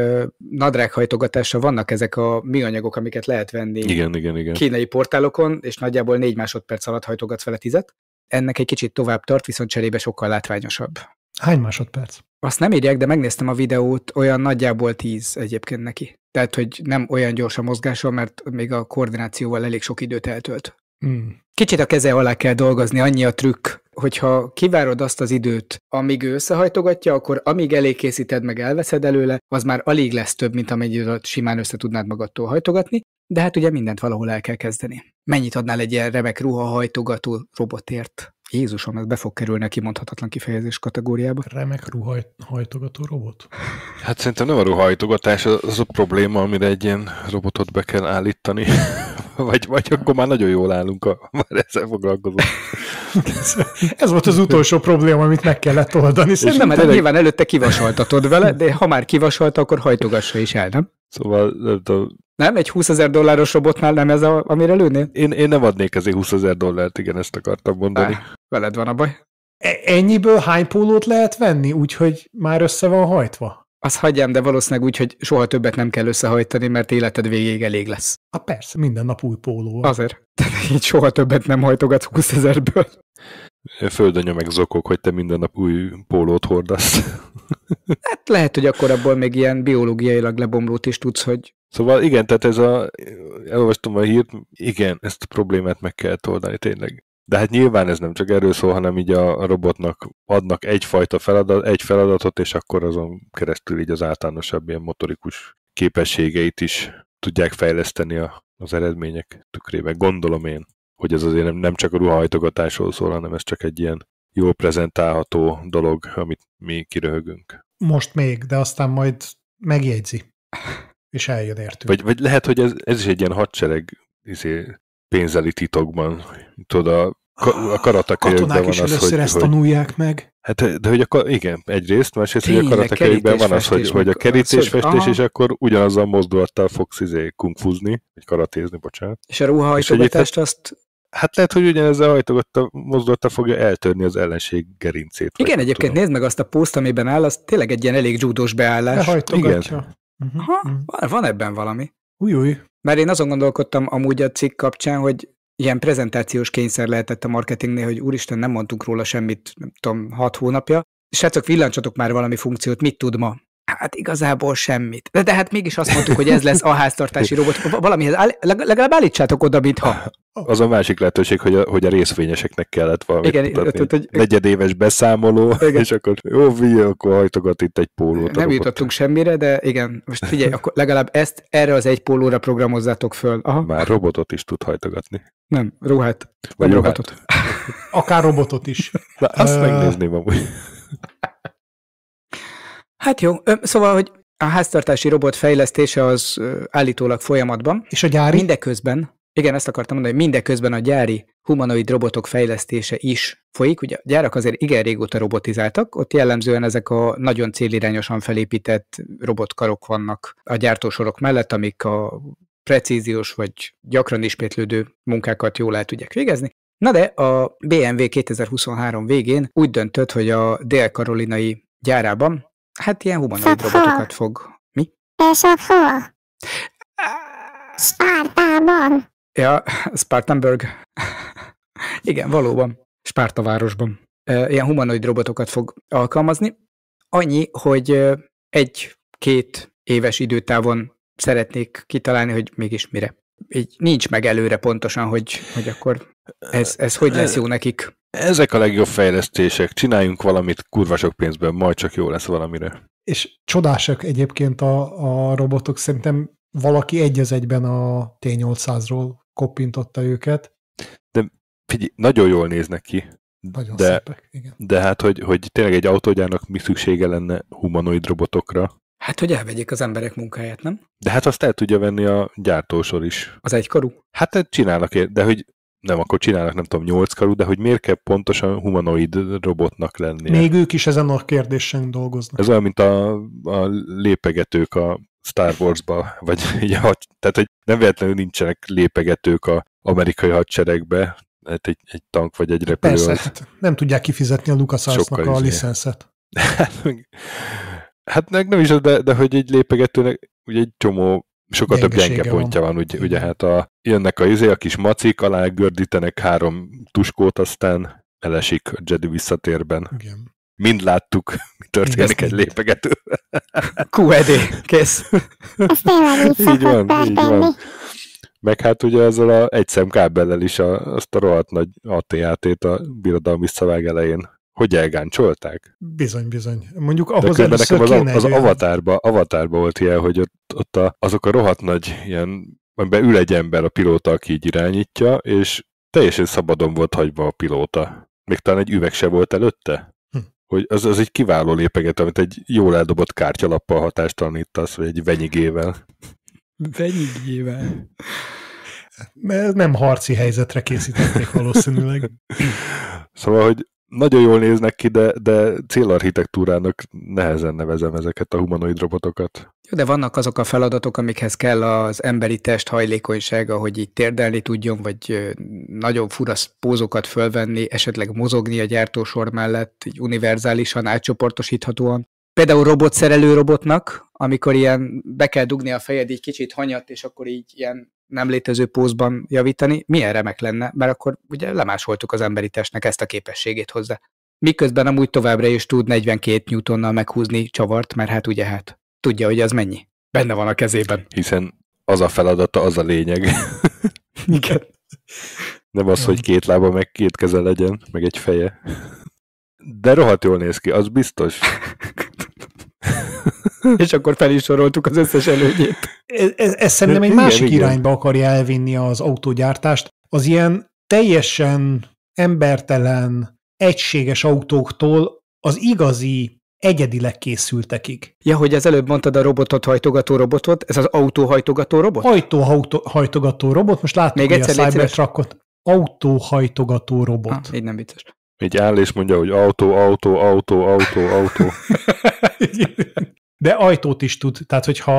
nadrághajtogatása vannak ezek a műanyagok, amiket lehet venni igen, igen, igen. kínai portálokon, és nagyjából négy másodperc alatt hajtogatsz vele tizet. Ennek egy kicsit tovább tart, viszont cserébe sokkal látványosabb. Hány másodperc? Azt nem írják, de megnéztem a videót, olyan nagyjából tíz egyébként neki. Tehát, hogy nem olyan gyors a mozgása, mert még a koordinációval elég sok időt eltölt. Mm. Kicsit a keze alá kell dolgozni, annyi a trükk, hogyha kivárod azt az időt, amíg ő összehajtogatja, akkor amíg elég készíted meg elveszed előle, az már alig lesz több, mint amennyit simán össze tudnád magadtól hajtogatni, de hát ugye mindent valahol el kell kezdeni. Mennyit adnál egy ilyen remek ruhahajtogató robotért? Jézusom, ez be fog kerülni a kimondhatatlan kifejezés kategóriába. Remek ruhajtogató robot? Hát szerintem nem a ruhajtogatás az a probléma, amire egy ilyen robotot be kell állítani. [laughs] vagy, vagy akkor már nagyon jól állunk, ha már ezzel foglalkozunk. ez volt az utolsó probléma, amit meg kellett oldani. Nem, mert tényleg... nyilván előtte kivasoltatod vele, de ha már kivasalta, akkor hajtogassa is el, nem? Szóval nem tudom. Nem? Egy 20 ezer dolláros robotnál nem ez, a, amire lőnél? Én, én nem adnék ezért 20 ezer dollárt, igen, ezt akartam mondani. Á, veled van a baj. E- ennyiből hány pólót lehet venni, úgyhogy már össze van hajtva? Az hagyjam, de valószínűleg úgy, hogy soha többet nem kell összehajtani, mert életed végéig elég lesz. A persze, minden nap új póló. Azért. Tehát így soha többet nem hajtogatsz 20 ezerből. Földön meg zokok, hogy te minden nap új pólót hordasz. [laughs] Hát lehet, hogy akkor abból még ilyen biológiailag lebomlót is tudsz, hogy... Szóval igen, tehát ez a... Elolvastam a hírt, igen, ezt a problémát meg kell oldani tényleg. De hát nyilván ez nem csak erről szól, hanem így a robotnak adnak egyfajta feladat, egy feladatot, és akkor azon keresztül így az általánosabb ilyen motorikus képességeit is tudják fejleszteni a, az eredmények tükrében. Gondolom én, hogy ez azért nem, nem csak a ruhahajtogatásról szól, hanem ez csak egy ilyen jól prezentálható dolog, amit mi kiröhögünk. Most még, de aztán majd megjegyzi, és eljön értünk. Vagy, vagy lehet, hogy ez, ez is egy ilyen hadsereg izé, pénzeli titokban. Tudod, a, a karatekölyökben van is az, először hogy, ezt tanulják meg. Hát, de hogy a, igen, egyrészt, másrészt, Tényleg, hogy a karatekölyökben van az, hogy, hogy a kerítésfestés, szóval, és akkor ugyanaz a mozdulattal fogsz izé kungfuzni, vagy karatézni, bocsánat. És a ruhahajtogatást azt Hát lehet, hogy ugyanezzel hajtogatta mozdulata fogja eltörni az ellenség gerincét. Igen, egyébként tudom. nézd meg azt a poszt, amiben áll, az tényleg egy ilyen elég dzsúdós beállás. Lehajtogatja. Igen. Uh-huh. Aha, mhm. van, van ebben valami. Új, új. Mert én azon gondolkodtam amúgy a cikk kapcsán, hogy ilyen prezentációs kényszer lehetett a marketingnél, hogy úristen, nem mondtunk róla semmit, nem tudom, hat hónapja. Srácok, villancsatok már valami funkciót, mit tud ma? Hát igazából semmit. De, de hát mégis azt mondtuk, hogy ez lesz a háztartási robot. Valamihez áll, legalább állítsátok oda, mintha. Az a másik lehetőség, hogy a, hogy a részvényeseknek kellett valami. Igen, mutatni. hogy... Negyedéves beszámoló, igen. és akkor jó, vi, akkor hajtogat itt egy pólót. Nem jutottunk semmire, de igen, most figyelj, akkor legalább ezt erre az egy pólóra programozzátok föl. Aha. Már robotot is tud hajtogatni. Nem, ruhát. Vagy nem ruhát. robotot. Akár robotot is. Na, azt megnézném amúgy. Hát jó, szóval, hogy a háztartási robot fejlesztése az állítólag folyamatban. És a gyári? Mindeközben, igen, ezt akartam mondani, hogy mindeközben a gyári humanoid robotok fejlesztése is folyik. Ugye a gyárak azért igen régóta robotizáltak, ott jellemzően ezek a nagyon célirányosan felépített robotkarok vannak a gyártósorok mellett, amik a precíziós vagy gyakran ismétlődő munkákat jól el tudják végezni. Na de a BMW 2023 végén úgy döntött, hogy a dél-karolinai gyárában Hát ilyen humanoid robotokat fog. Mi? És ott hol? Spártában. Ja, Spartanburg. Igen, valóban. Spárta városban. Ilyen humanoid robotokat fog alkalmazni. Annyi, hogy egy-két éves időtávon szeretnék kitalálni, hogy mégis mire. Így nincs meg előre pontosan, hogy, hogy akkor ez, ez hogy lesz jó nekik ezek a legjobb fejlesztések, csináljunk valamit kurva sok pénzben, majd csak jó lesz valamire. És csodásak egyébként a, a robotok, szerintem valaki egy az egyben a T800-ról koppintotta őket. De figyelj, nagyon jól néznek ki. Nagyon de, szépek, igen. De hát, hogy, hogy tényleg egy autógyárnak mi szüksége lenne humanoid robotokra? Hát, hogy elvegyék az emberek munkáját, nem? De hát azt el tudja venni a gyártósor is. Az egykorú? Hát csinálnak ér, de hogy nem, akkor csinálnak, nem tudom, nyolc karú, de hogy miért kell pontosan humanoid robotnak lenni? Még ők is ezen a kérdésen dolgoznak. Ez olyan, mint a, a lépegetők a Star Wars-ba, vagy [laughs] ugye, tehát hogy nem véletlenül nincsenek lépegetők a amerikai hadseregbe, hát egy, egy tank vagy egy repülő. Persze, hát nem tudják kifizetni a lucas a izé. licenszet. [laughs] Hát, hát meg nem is az, de, de hogy egy lépegetőnek ugye egy csomó sokkal több gyenge pontja van. van, ugye, ugye hát a, jönnek a izé, a kis macik, alá gördítenek három tuskót, aztán elesik a Jedi visszatérben. Igen. Mind láttuk, mi történik egy lépegető. QED, kész. Ezt így van, így van. Meg hát ugye ezzel a szem kábellel is a, azt a rohadt nagy ATAT-t a birodalom visszavág elején hogy elgáncsolták. Bizony, bizony. Mondjuk ahhoz De nekem az, az jön. avatárba, avatárba volt ilyen, hogy ott, ott a, azok a rohadt nagy ilyen, amiben ül egy ember a pilóta, aki így irányítja, és teljesen szabadon volt hagyva a pilóta. Még talán egy üveg se volt előtte. Hm. Hogy az, az egy kiváló lépeget, amit egy jól eldobott kártyalappal hatástalanítasz, vagy egy venyigével. Venyigével. Mert nem harci helyzetre készítették valószínűleg. szóval, hogy nagyon jól néznek ki, de, de célarchitektúrának nehezen nevezem ezeket a humanoid robotokat. De vannak azok a feladatok, amikhez kell az emberi test hajlékonysága, hogy így térdelni tudjon, vagy nagyon fura pózokat fölvenni, esetleg mozogni a gyártósor mellett, így univerzálisan, átcsoportosíthatóan. Például robotszerelő robotnak, amikor ilyen be kell dugni a fejed így kicsit hanyat, és akkor így ilyen nem létező pózban javítani, milyen remek lenne, mert akkor ugye lemásoltuk az emberi testnek ezt a képességét hozzá. Miközben amúgy továbbra is tud 42 newtonnal meghúzni csavart, mert hát ugye hát tudja, hogy az mennyi. Benne van a kezében. Hiszen az a feladata, az a lényeg. [laughs] Igen. Nem az, hogy két lába, meg két keze legyen, meg egy feje. De rohadt jól néz ki, az biztos. [laughs] [laughs] és akkor fel is soroltuk az összes előnyét. Ez, ez, ez szerintem egy igen, másik igen. irányba akarja elvinni az autógyártást. Az ilyen teljesen embertelen, egységes autóktól az igazi egyedileg készültekig. Ja, hogy az előbb mondtad a robotot hajtogató robotot, ez az autóhajtogató robot? hajtogató robot, most láttuk Még egyszer, a Cybertruckot. Autóhajtogató robot. Ha, ah, így nem vicces. Így áll és mondja, hogy autó, autó, autó, autó, autó. [laughs] de ajtót is tud, tehát hogyha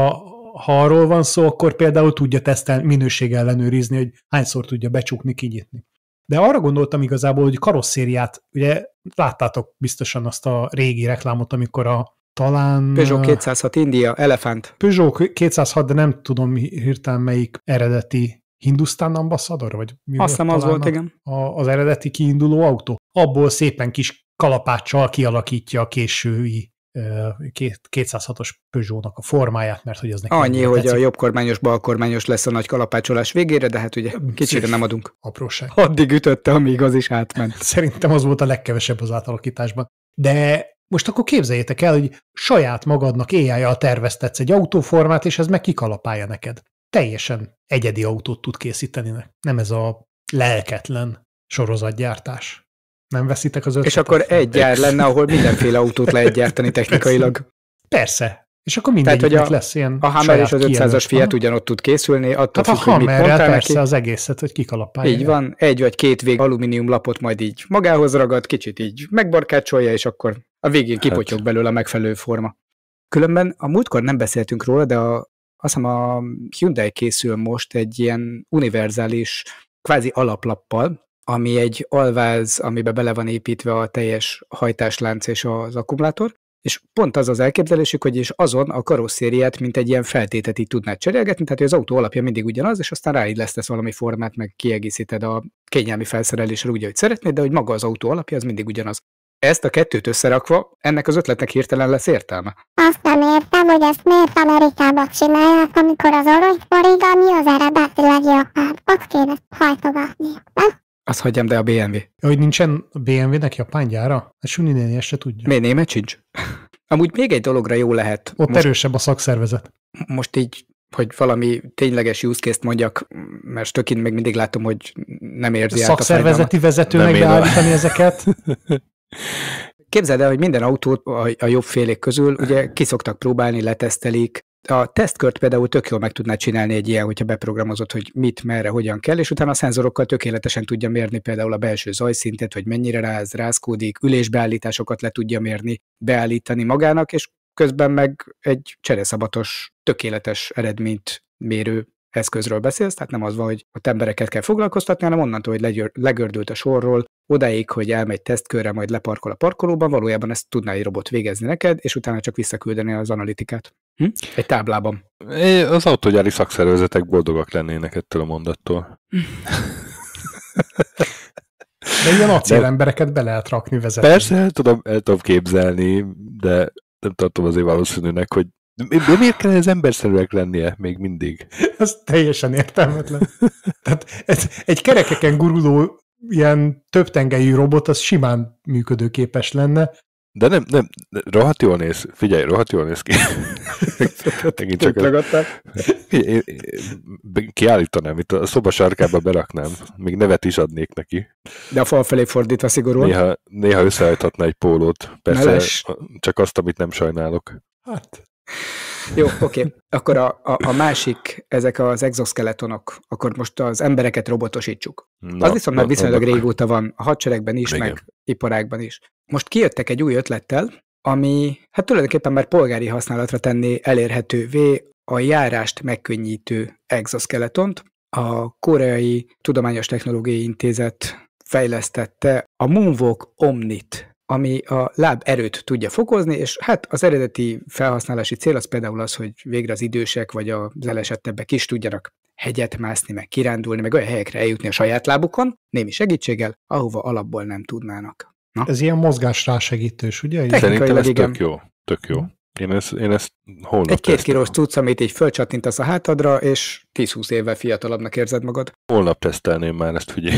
ha arról van szó, akkor például tudja tesztel minőség ellenőrizni, hogy hányszor tudja becsukni, kinyitni. De arra gondoltam igazából, hogy karosszériát, ugye láttátok biztosan azt a régi reklámot, amikor a talán... Peugeot 206 India, elefánt Peugeot 206, de nem tudom hirtelen melyik eredeti Hindusztán ambaszador, vagy mi Azt volt az volt, igen. A, az eredeti kiinduló autó. Abból szépen kis kalapáccsal kialakítja a késői 206-os Peugeot-nak a formáját, mert hogy az nekem Annyi, hogy tetszik. a jobbkormányos, balkormányos lesz a nagy kalapácsolás végére, de hát ugye kicsire nem adunk. Apróság. Addig ütötte, amíg az is átment. [laughs] Szerintem az volt a legkevesebb az átalakításban. De most akkor képzeljétek el, hogy saját magadnak a terveztetsz egy autóformát, és ez meg kikalapálja neked. Teljesen egyedi autót tud készíteni, nem ez a lelketlen sorozatgyártás nem veszitek az ötletet. És akkor egy gyár lenne, ahol mindenféle autót lehet gyártani technikailag. Persze. És akkor mindegyiknek Tehát, hogy a, lesz ilyen A Hammer és az 500-as Fiat ugyanott tud készülni, attól hát függ, a hogy mit mondtál persze neki. az egészet, hogy kikalapálja. Így van, egy vagy két vég alumínium lapot majd így magához ragad, kicsit így megbarkácsolja, és akkor a végén hát. kipotyog hát. belőle a megfelelő forma. Különben a múltkor nem beszéltünk róla, de a, azt hiszem a Hyundai készül most egy ilyen univerzális kvázi alaplappal, ami egy alváz, amibe bele van építve a teljes hajtáslánc és az akkumulátor, és pont az az elképzelésük, hogy és azon a karosszériát, mint egy ilyen feltétet így tudnád cserélgetni, tehát az autó alapja mindig ugyanaz, és aztán ráillesztesz valami formát, meg kiegészíted a kényelmi felszerelésre úgy, ahogy szeretnéd, de hogy maga az autó alapja az mindig ugyanaz. Ezt a kettőt összerakva, ennek az ötletnek hirtelen lesz értelme. Azt nem értem, hogy ezt miért Amerikában csinálják, amikor az oronyforigami az eredetileg jó, hát, Ott kéne hajtogatni, nem? Azt hagyjam, de a BMW. Ja, hogy nincsen a BMW-nek japán gyára? A hát Suni néni ezt se tudja. Miért német sincs? [laughs] Amúgy még egy dologra jó lehet. Ott most, erősebb a szakszervezet. Most így, hogy valami tényleges use case mondjak, mert stökin még mindig látom, hogy nem érzi a szakszervezeti vezető vezetőnek beállítani ezeket. [laughs] Képzeld el, hogy minden autót a, a jobb félék közül ugye kiszoktak próbálni, letesztelik, a tesztkört például tök jól meg tudná csinálni egy ilyen, hogyha beprogramozott, hogy mit, merre, hogyan kell, és utána a szenzorokkal tökéletesen tudja mérni például a belső zajszintet, hogy mennyire ráz, rázkódik, ülésbeállításokat le tudja mérni, beállítani magának, és közben meg egy csereszabatos, tökéletes eredményt mérő eszközről beszélsz, tehát nem az van, hogy a embereket kell foglalkoztatni, hanem onnantól, hogy legördült a sorról, odáig, hogy elmegy tesztkörre, majd leparkol a parkolóban, valójában ezt tudná egy robot végezni neked, és utána csak visszaküldeni az analitikát. Hm? Egy táblában. É, az autógyári szakszervezetek boldogak lennének ettől a mondattól. De ilyen embereket be lehet rakni vezetni. Persze, el tudom, el tudom képzelni, de nem tartom azért valószínűnek, hogy de miért kell ez emberszerűek lennie még mindig? Ez teljesen értelmetlen. Tehát ez, egy kerekeken guruló ilyen többtengelyű robot, az simán működőképes lenne, de nem, nem, rohadt jól néz, figyelj, rohadt jól néz ki. [laughs] Megint csak ragadtál. kiállítanám, itt a szoba sarkába beraknám, még nevet is adnék neki. De a fal felé fordítva szigorúan? Néha, néha összehajthatna egy pólót, persze Meles. csak azt, amit nem sajnálok. Hát, jó, oké. Okay. Akkor a, a, a másik, ezek az exoskeletonok, akkor most az embereket robotosítsuk. Na, az viszont már viszonylag régóta van a hadseregben is, igen. meg iparákban is. Most kijöttek egy új ötlettel, ami hát tulajdonképpen már polgári használatra tenni elérhetővé a járást megkönnyítő exoskeletont. A Koreai Tudományos Technológiai Intézet fejlesztette a Moonwalk Omnit ami a láb erőt tudja fokozni, és hát az eredeti felhasználási cél az például az, hogy végre az idősek vagy az elesettebbek is tudjanak hegyet mászni, meg kirándulni, meg olyan helyekre eljutni a saját lábukon, némi segítséggel, ahova alapból nem tudnának. Na? Ez ilyen mozgásrá segítős, ugye? Szerintem ez igen. tök jó. Tök jó. Én ezt, én ezt holnap Egy-két kilós cucc, amit így fölcsattintasz a hátadra, és 10-20 évvel fiatalabbnak érzed magad. Holnap tesztelném már ezt, ugye?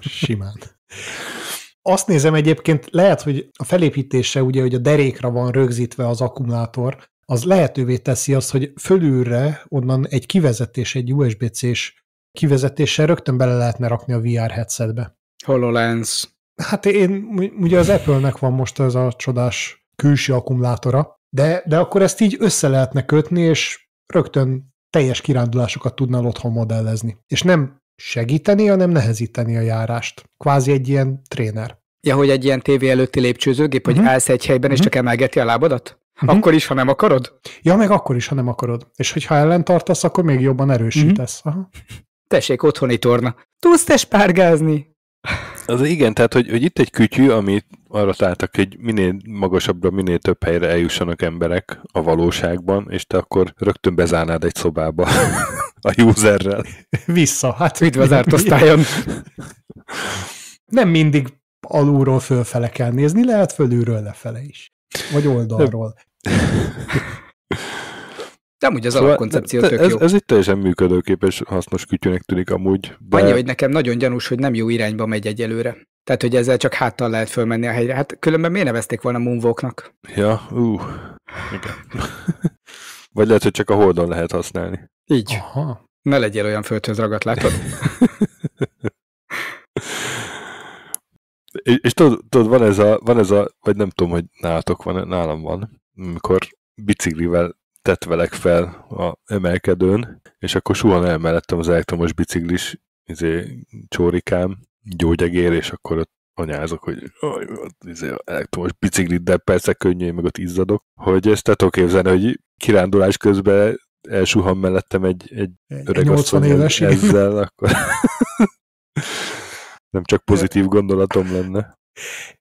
Simán. [laughs] Azt nézem egyébként, lehet, hogy a felépítése ugye, hogy a derékra van rögzítve az akkumulátor, az lehetővé teszi azt, hogy fölülre onnan egy kivezetés, egy USB-C-s kivezetéssel rögtön bele lehetne rakni a VR headsetbe. HoloLens. Hát én, ugye az Apple-nek van most ez a csodás külső akkumulátora, de, de akkor ezt így össze lehetne kötni, és rögtön teljes kirándulásokat tudnál otthon modellezni. És nem segíteni, hanem nehezíteni a járást. Kvázi egy ilyen tréner. Ja, hogy egy ilyen tévé előtti lépcsőzőgép, hogy uh-huh. állsz egy helyben, uh-huh. és mhm. csak emelgeti a lábadat? Uh-huh. Akkor is, ha nem akarod? Ja, meg akkor is, ha nem akarod. És hogyha ellen tartasz, akkor még jobban erősítesz. Uh-huh. Aha. Tessék, otthoni torna. Tudsz te spárgázni? Az igen, tehát hogy, hogy itt egy kütyű, amit arra találtak, hogy minél magasabbra, minél több helyre eljussanak emberek a valóságban, és te akkor rögtön bezárnád egy szobába [laughs] a userrel. Vissza, hát üdv az osztályon. Nem mindig alulról fölfele kell nézni, lehet fölülről lefele is. Vagy oldalról. [laughs] De amúgy az szóval alapkoncepció tök ez, jó. Ez egy teljesen működőképes, hasznos kütyűnek tűnik amúgy. De... Annyi, hogy nekem nagyon gyanús, hogy nem jó irányba megy egyelőre. Tehát, hogy ezzel csak háttal lehet fölmenni a helyre. Hát különben miért nevezték volna moonwalknak? Ja, ú. igen. [laughs] Vagy lehet, hogy csak a holdon lehet használni. Így. Aha. Ne legyél olyan földhöz ragadt, látod? [laughs] és, és tudod, tudod, van ez a, van ez a, vagy nem tudom, hogy nálatok van, nálam van, amikor biciklivel tetvelek fel a emelkedőn, és akkor suhan el mellettem az elektromos biciklis izé, csórikám, gyógyegér, és akkor ott anyázok, hogy izé, elektromos biciklit, de persze könnyű, meg ott izzadok, hogy ezt te tudok képzelni, hogy kirándulás közben elsuhan mellettem egy, egy, egy öreg 80 éves ezzel, akkor [laughs] nem csak pozitív gondolatom lenne.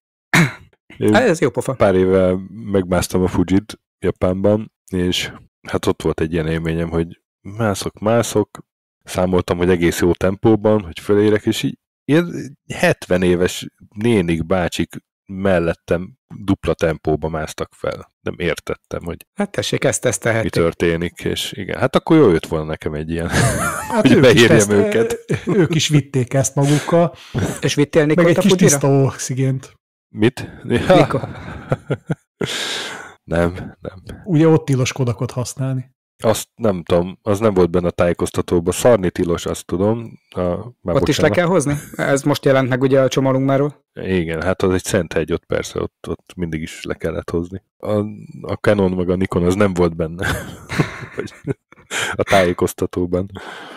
[coughs] Én hát ez jó pofa. Pár éve megmásztam a Fujit Japánban, és hát ott volt egy ilyen élményem, hogy mászok, mászok, számoltam, hogy egész jó tempóban, hogy fölérek, és így ilyen 70 éves nénik, bácsik mellettem dupla tempóba másztak fel. Nem értettem, hogy hát tessék, ezt ezt Mi történik, és igen, hát akkor jó jött volna nekem egy ilyen, hát hogy ők beírjam ezt, őket. Ők is vitték ezt magukkal. És vittél Nikol Meg egy kis tiszta oxigént. Mit? Ja. [laughs] [laughs] Nem, nem. Ugye ott tilos kodakot használni? Azt nem tudom, az nem volt benne a tájékoztatóban. Szarni tilos, azt tudom. A, már ott bocsánat. is le kell hozni? Ez most jelent meg ugye a már. Igen, hát az egy szent hegy, ott persze, ott, ott mindig is le kellett hozni. A, a Canon meg a Nikon az nem volt benne. [laughs] a tájékoztatóban.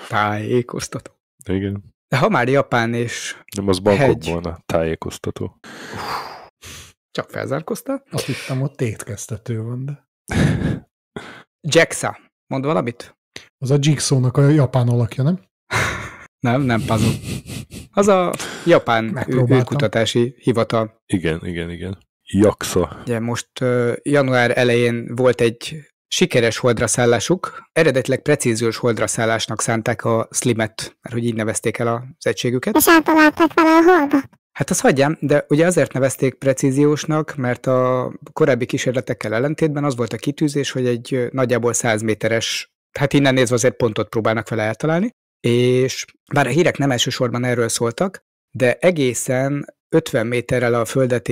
Tájékoztató. Igen. De ha már Japán és Nem, az bankokban a tájékoztató. Uf. Csak felzárkoztál? Azt hittem, ott tétkeztető van, de... Jaxa. Mond valamit? Az a Jigsaw-nak a japán alakja, nem? [laughs] nem, nem pazu. Az a japán kutatási hivatal. Igen, igen, igen. Jaxa. Ugye most uh, január elején volt egy sikeres holdra szállásuk. Eredetileg precíziós holdra szállásnak szánták a Slimet, mert hogy így nevezték el az egységüket. És átaláltak vele a holdat. Hát az hagyjam, de ugye azért nevezték precíziósnak, mert a korábbi kísérletekkel ellentétben az volt a kitűzés, hogy egy nagyjából 100 méteres, hát innen nézve azért pontot próbálnak vele eltalálni, és bár a hírek nem elsősorban erről szóltak, de egészen 50 méterrel a földet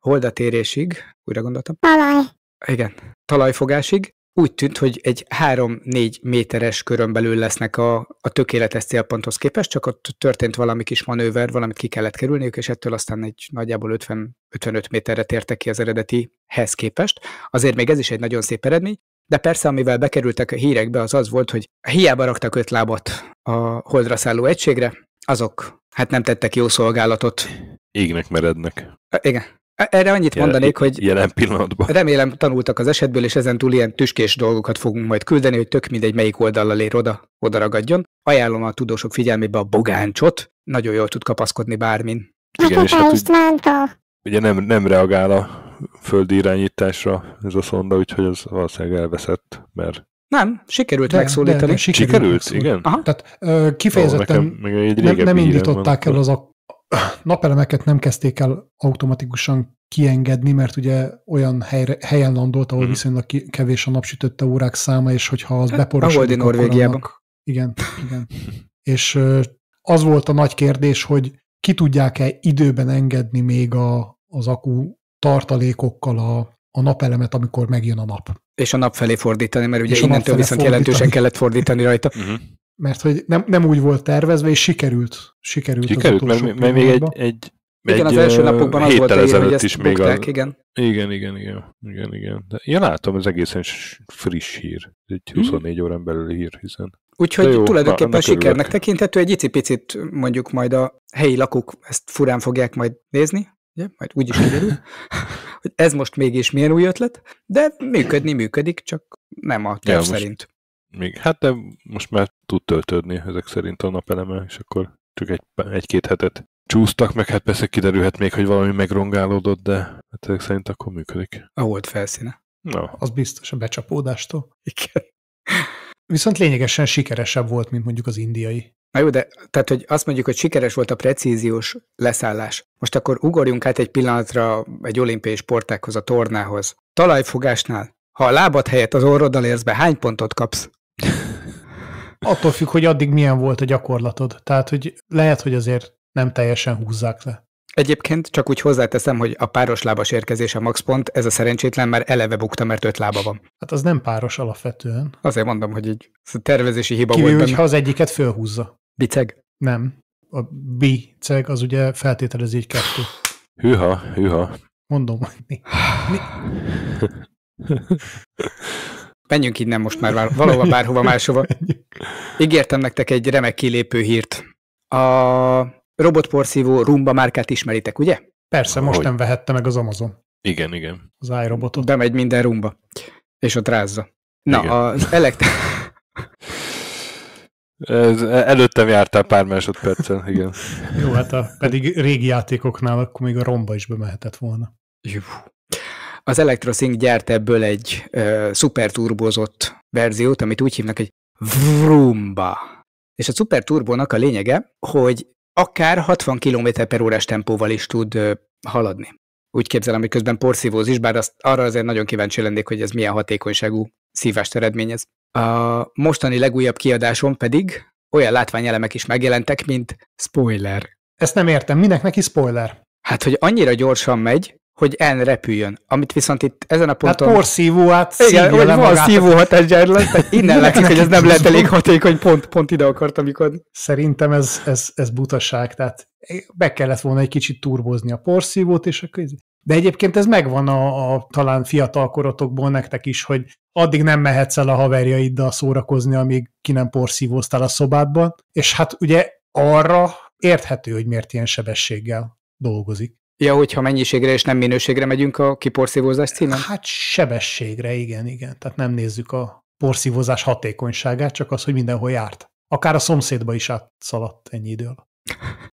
holdatérésig, újra gondoltam. Talaj. Igen, talajfogásig úgy tűnt, hogy egy 3-4 méteres körön belül lesznek a, a tökéletes célponthoz képest, csak ott történt valami kis manőver, valamit ki kellett kerülniük, és ettől aztán egy nagyjából 50, 55 méterre tértek ki az eredetihez képest. Azért még ez is egy nagyon szép eredmény, de persze, amivel bekerültek a hírekbe, az az volt, hogy hiába raktak öt lábat a holdra szálló egységre, azok hát nem tettek jó szolgálatot. Égnek merednek. Igen, erre annyit jelen, mondanék, hogy jelen pillanatban. remélem tanultak az esetből, és ezen túl ilyen tüskés dolgokat fogunk majd küldeni, hogy tök mindegy melyik oldallal ér oda, oda ragadjon. Ajánlom a tudósok figyelmébe a bogáncsot, nagyon jól tud kapaszkodni bármin. Hát igen, és hát, úgy, ugye nem, nem reagál a földi irányításra ez a szonda, úgyhogy az valószínűleg elveszett, mert nem, sikerült de, megszólítani. De, de sikerült, sikerült megszólítani. igen. Aha. Tehát ö, kifejezetten oh, nekem, nem, nem indították el az a napelemeket nem kezdték el automatikusan kiengedni, mert ugye olyan helyre, helyen landolt, ahol mm. viszonylag kevés a napsütötte órák száma, és hogyha az hát, beporosodik, akkor Annak, igen, igen. [laughs] és az volt a nagy kérdés, hogy ki tudják-e időben engedni még a, az akú tartalékokkal a, a napelemet, amikor megjön a nap. És a nap felé fordítani, mert ugye és innentől viszont fordítani. jelentősen kellett fordítani rajta. Uh-huh mert hogy nem, nem úgy volt tervezve, és sikerült. Sikerült, sikerült az mert, mert még egy, egy igen, az első napokban az volt a hogy ezt is még bukták, a... igen. Igen, igen, igen, igen, igen. De én látom, ez egészen friss hír. Egy 24 mhm. hmm. órán belül hír, hiszen. Úgyhogy jó, tulajdonképpen sikernek örülök. tekinthető, egy icipicit mondjuk majd a helyi lakók ezt furán fogják majd nézni, ugye? majd úgy is kiderül, [laughs] hogy ez most mégis milyen új ötlet, de működni működik, csak nem a terv ja, szerint még, hát de most már tud töltődni ezek szerint a napeleme, és akkor csak egy, egy-két hetet csúsztak, meg hát persze kiderülhet még, hogy valami megrongálódott, de hát ezek szerint akkor működik. A volt felszíne. Na. No. Az biztos a becsapódástól. Igen. Viszont lényegesen sikeresebb volt, mint mondjuk az indiai. Na jó, de tehát, hogy azt mondjuk, hogy sikeres volt a precíziós leszállás. Most akkor ugorjunk át egy pillanatra egy olimpiai sportákhoz, a tornához. Talajfogásnál, ha a lábad helyett az orroddal érsz be, hány pontot kapsz? Attól függ, hogy addig milyen volt a gyakorlatod. Tehát, hogy lehet, hogy azért nem teljesen húzzák le. Egyébként csak úgy hozzáteszem, hogy a páros lábas érkezése max pont, ez a szerencsétlen már eleve bukta, mert öt lába van. Hát az nem páros alapvetően. Azért mondom, hogy így ez a tervezési hiba Kívül, volt Kívül, ha az egyiket fölhúzza. Biceg? Nem. A biceg az ugye feltételez így kettő. Hűha, hűha. Mondom, hogy mi? mi? [laughs] Menjünk innen most már valahova, bárhova, máshova. [laughs] Ígértem nektek egy remek kilépő hírt. A robotporszívó Rumba márkát ismeritek, ugye? Persze, most Hogy? nem vehette meg az Amazon. Igen, igen. Az iRobotot. Bemegy minden Rumba, és ott rázza. Na, igen. az elekt... [laughs] Ez, előttem jártál pár másodperccel, igen. Jó, hát a, pedig régi játékoknál akkor még a romba is bemehetett volna. Juh. Az Electrosync gyárt ebből egy ö, szuperturbozott verziót, amit úgy hívnak, hogy Vroomba. És a szuperturbónak a lényege, hogy akár 60 km per órás tempóval is tud ö, haladni. Úgy képzelem, hogy közben porszívóz is, bár azt, arra azért nagyon kíváncsi lennék, hogy ez milyen hatékonyságú szívást eredményez. A mostani legújabb kiadáson pedig olyan látványelemek is megjelentek, mint spoiler. Ezt nem értem, minek neki spoiler? Hát, hogy annyira gyorsan megy, hogy en repüljön, amit viszont itt ezen a hát ponton... Hát porszívó, át Igen, hogy van szívó hatás Jared innen [laughs] látszik, hogy ez nem lehet elég hatékony, pont, pont ide akartam amikor... Szerintem ez, ez, ez butaság, tehát be kellett volna egy kicsit turbozni a porszívót, és akkor... De egyébként ez megvan a, a talán fiatal korotokból nektek is, hogy addig nem mehetsz el a haverjaiddal szórakozni, amíg ki nem porszívóztál a szobádban, és hát ugye arra érthető, hogy miért ilyen sebességgel dolgozik. Ja, hogyha mennyiségre és nem minőségre megyünk a kiporszívózás címen? Hát sebességre, igen, igen. Tehát nem nézzük a porszívózás hatékonyságát, csak az, hogy mindenhol járt. Akár a szomszédba is átszaladt ennyi idő alatt.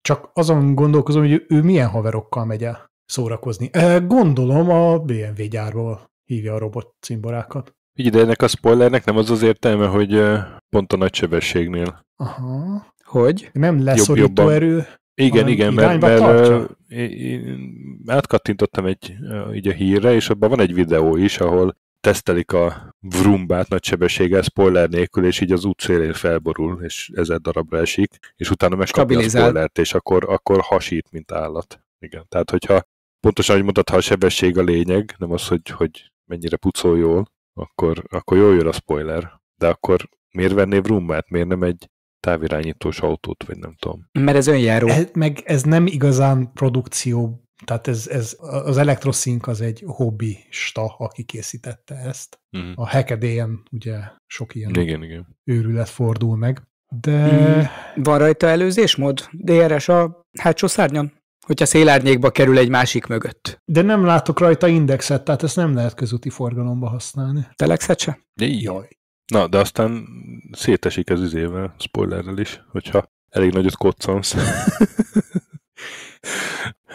Csak azon gondolkozom, hogy ő milyen haverokkal megy el szórakozni. Gondolom a BMW gyárból hívja a robot cimborákat. de ennek a spoilernek nem az az értelme, hogy pont a nagy sebességnél. Aha. Hogy? Nem leszorító Jobb, erő. Igen, igen, mert, mert, én átkattintottam egy, így a hírre, és abban van egy videó is, ahol tesztelik a vrumbát nagy sebességgel, spoiler nélkül, és így az útszélén felborul, és ezer darabra esik, és utána meg a spoilert, és akkor, akkor hasít, mint állat. Igen, tehát hogyha pontosan, hogy mondtad, ha a sebesség a lényeg, nem az, hogy, hogy mennyire pucol jól, akkor, akkor jól jön a spoiler. De akkor miért venné vrumbát? Miért nem egy távirányítós autót, vagy nem tudom. Mert ez önjáró. Ez, meg ez nem igazán produkció, tehát ez, ez az elektroszink az egy hobbista, aki készítette ezt. Uh-huh. A hekedélyen ugye sok ilyen igen, igen. őrület fordul meg. De... Mm. Van rajta előzésmód? DRS a hátsó szárnyon? hogyha szélárnyékba kerül egy másik mögött. De nem látok rajta indexet, tehát ezt nem lehet közúti forgalomba használni. Telexet se? Jaj. Na, de aztán szétesik az izével, spoilerrel is, hogyha elég nagyot koccansz.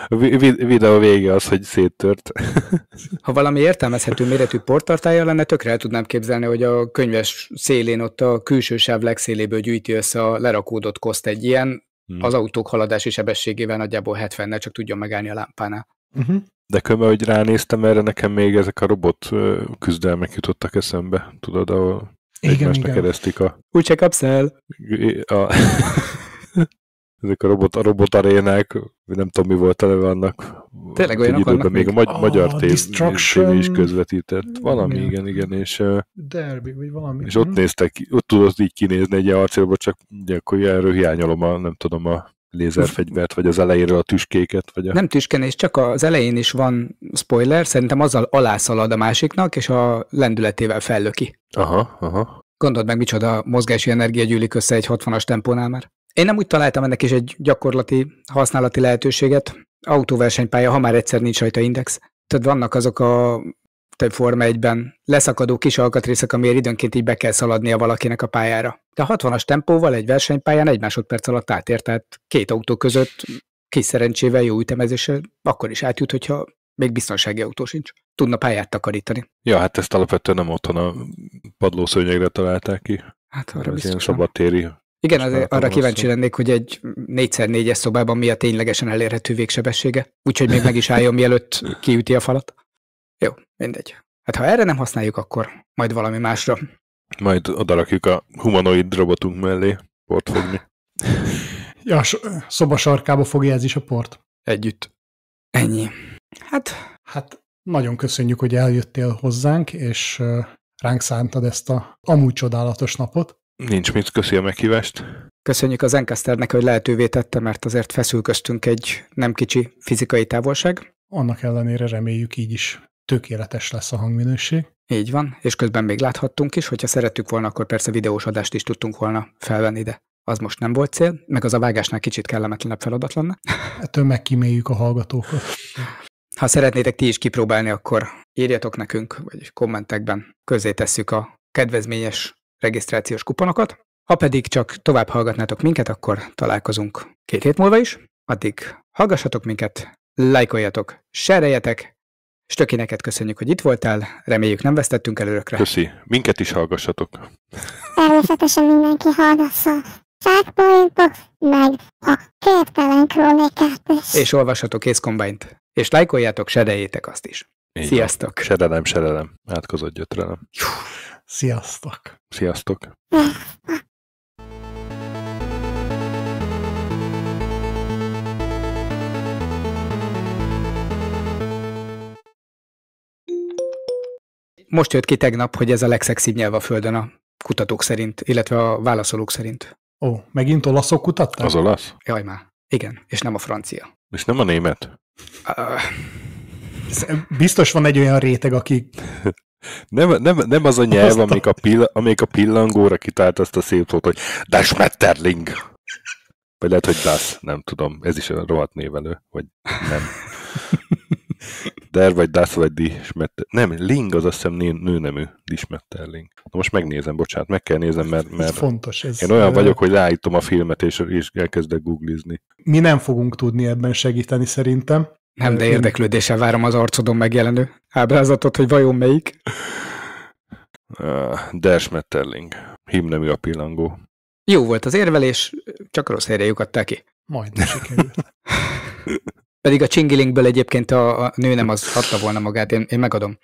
A [laughs] videó vége az, hogy széttört. [laughs] ha valami értelmezhető méretű portartája lenne, tökre el tudnám képzelni, hogy a könyves szélén ott a külső sáv legszéléből gyűjti össze a lerakódott koszt egy ilyen, hmm. az autók haladási sebességével nagyjából 70-nel csak tudjon megállni a lámpánál. Uh-huh. De különben, hogy ránéztem erre, nekem még ezek a robot küzdelmek jutottak eszembe, tudod, ahol igen, igen. keresztik a... Úgyse kapsz el! A, [laughs] ezek a robot, a robot arénák, nem tudom, mi volt a neve annak. Tényleg olyan időben még, még a magy- magyar oh, is közvetített. Valami, igen, igen, igen és... Derby, vagy valami. És ott mhm. néztek, ott tudod így kinézni egy ilyen arcélba, csak ugye akkor erről hiányolom a, nem tudom, a lézerfegyvert, vagy az elejéről a tüskéket? Vagy a... Nem tüskenés, csak az elején is van spoiler, szerintem azzal alászalad a másiknak, és a lendületével fellöki. Aha, aha. Gondold meg, micsoda mozgási energia gyűlik össze egy 60-as tempónál már. Én nem úgy találtam ennek is egy gyakorlati, használati lehetőséget. Autóversenypálya, ha már egyszer nincs rajta index. Tehát vannak azok a több Forma 1-ben leszakadó kis alkatrészek, amiért időnként így be kell szaladnia valakinek a pályára. De a 60-as tempóval egy versenypályán egy másodperc alatt átért, tehát két autó között kis szerencsével, jó ütemezése akkor is átjut, hogyha még biztonsági autó sincs. Tudna pályát takarítani. Ja, hát ezt alapvetően nem otthon a padlószőnyegre találták ki. Hát arra Ez ilyen szabadtéri igen, az, arra kíváncsi szó. lennék, hogy egy 4x4-es szobában mi a ténylegesen elérhető végsebessége, úgyhogy még meg is álljon, mielőtt kiüti a falat. Jó, mindegy. Hát ha erre nem használjuk, akkor majd valami másra. Majd odarakjuk a humanoid robotunk mellé port fogni. [laughs] ja, szoba sarkába fogja ez is a port. Együtt. Ennyi. Hát... Hát nagyon köszönjük, hogy eljöttél hozzánk, és ránk szántad ezt a amúgy csodálatos napot. Nincs mit, köszi a meghívást. Köszönjük az Encasternek, hogy lehetővé tette, mert azért feszülköztünk egy nem kicsi fizikai távolság. Annak ellenére reméljük így is tökéletes lesz a hangminőség. Így van, és közben még láthattunk is, hogyha szerettük volna, akkor persze videós adást is tudtunk volna felvenni, de az most nem volt cél, meg az a vágásnál kicsit kellemetlenebb feladat lenne. Ettől megkíméljük a hallgatókat. Ha szeretnétek ti is kipróbálni, akkor írjatok nekünk, vagy kommentekben közé tesszük a kedvezményes regisztrációs kuponokat. Ha pedig csak tovább hallgatnátok minket, akkor találkozunk két hét múlva is. Addig hallgassatok minket, lájkoljatok, serejetek, Stöki, neked köszönjük, hogy itt voltál, reméljük nem vesztettünk el örökre. Köszi, minket is hallgassatok. Természetesen mindenki hallgassa. Fákpointok, meg a képtelen krónikát is. És olvashatok Észkombányt, és lájkoljátok, sedejétek azt is. Így Sziasztok! Sedelem, sedelem, átkozott gyötrelem. Sziasztok! Sziasztok! most jött ki tegnap, hogy ez a legszexibb nyelv a Földön a kutatók szerint, illetve a válaszolók szerint. Ó, megint olaszok kutatták? Az olasz? Jaj már, igen, és nem a francia. És nem a német? Uh, Biztos van egy olyan réteg, aki... Nem, nem, nem az a nyelv, Amik, a, pill- amik a pillangóra kitált azt a szép szót, hogy Das Metterling! Vagy lehet, hogy Das, nem tudom, ez is a rohadt névelő, vagy nem. [laughs] Der vagy Das vagy Dismetter. Nem, Ling az azt hiszem nő, nőnemű Dismetter Na most megnézem, bocsánat, meg kell néznem, mert, mert ez fontos, ez én olyan vagyok, hogy leállítom a filmet, és, és elkezdek googlizni. Mi nem fogunk tudni ebben segíteni szerintem. Nem, de érdeklődéssel várom az arcodon megjelenő ábrázatot, hogy vajon melyik. Der Schmetterling. Himnemű a pillangó. Jó volt az érvelés, csak rossz helyre lyukadtál ki. Majd sikerült. [laughs] Pedig a csingilingből egyébként a, a nő nem az adta volna magát, én, én megadom.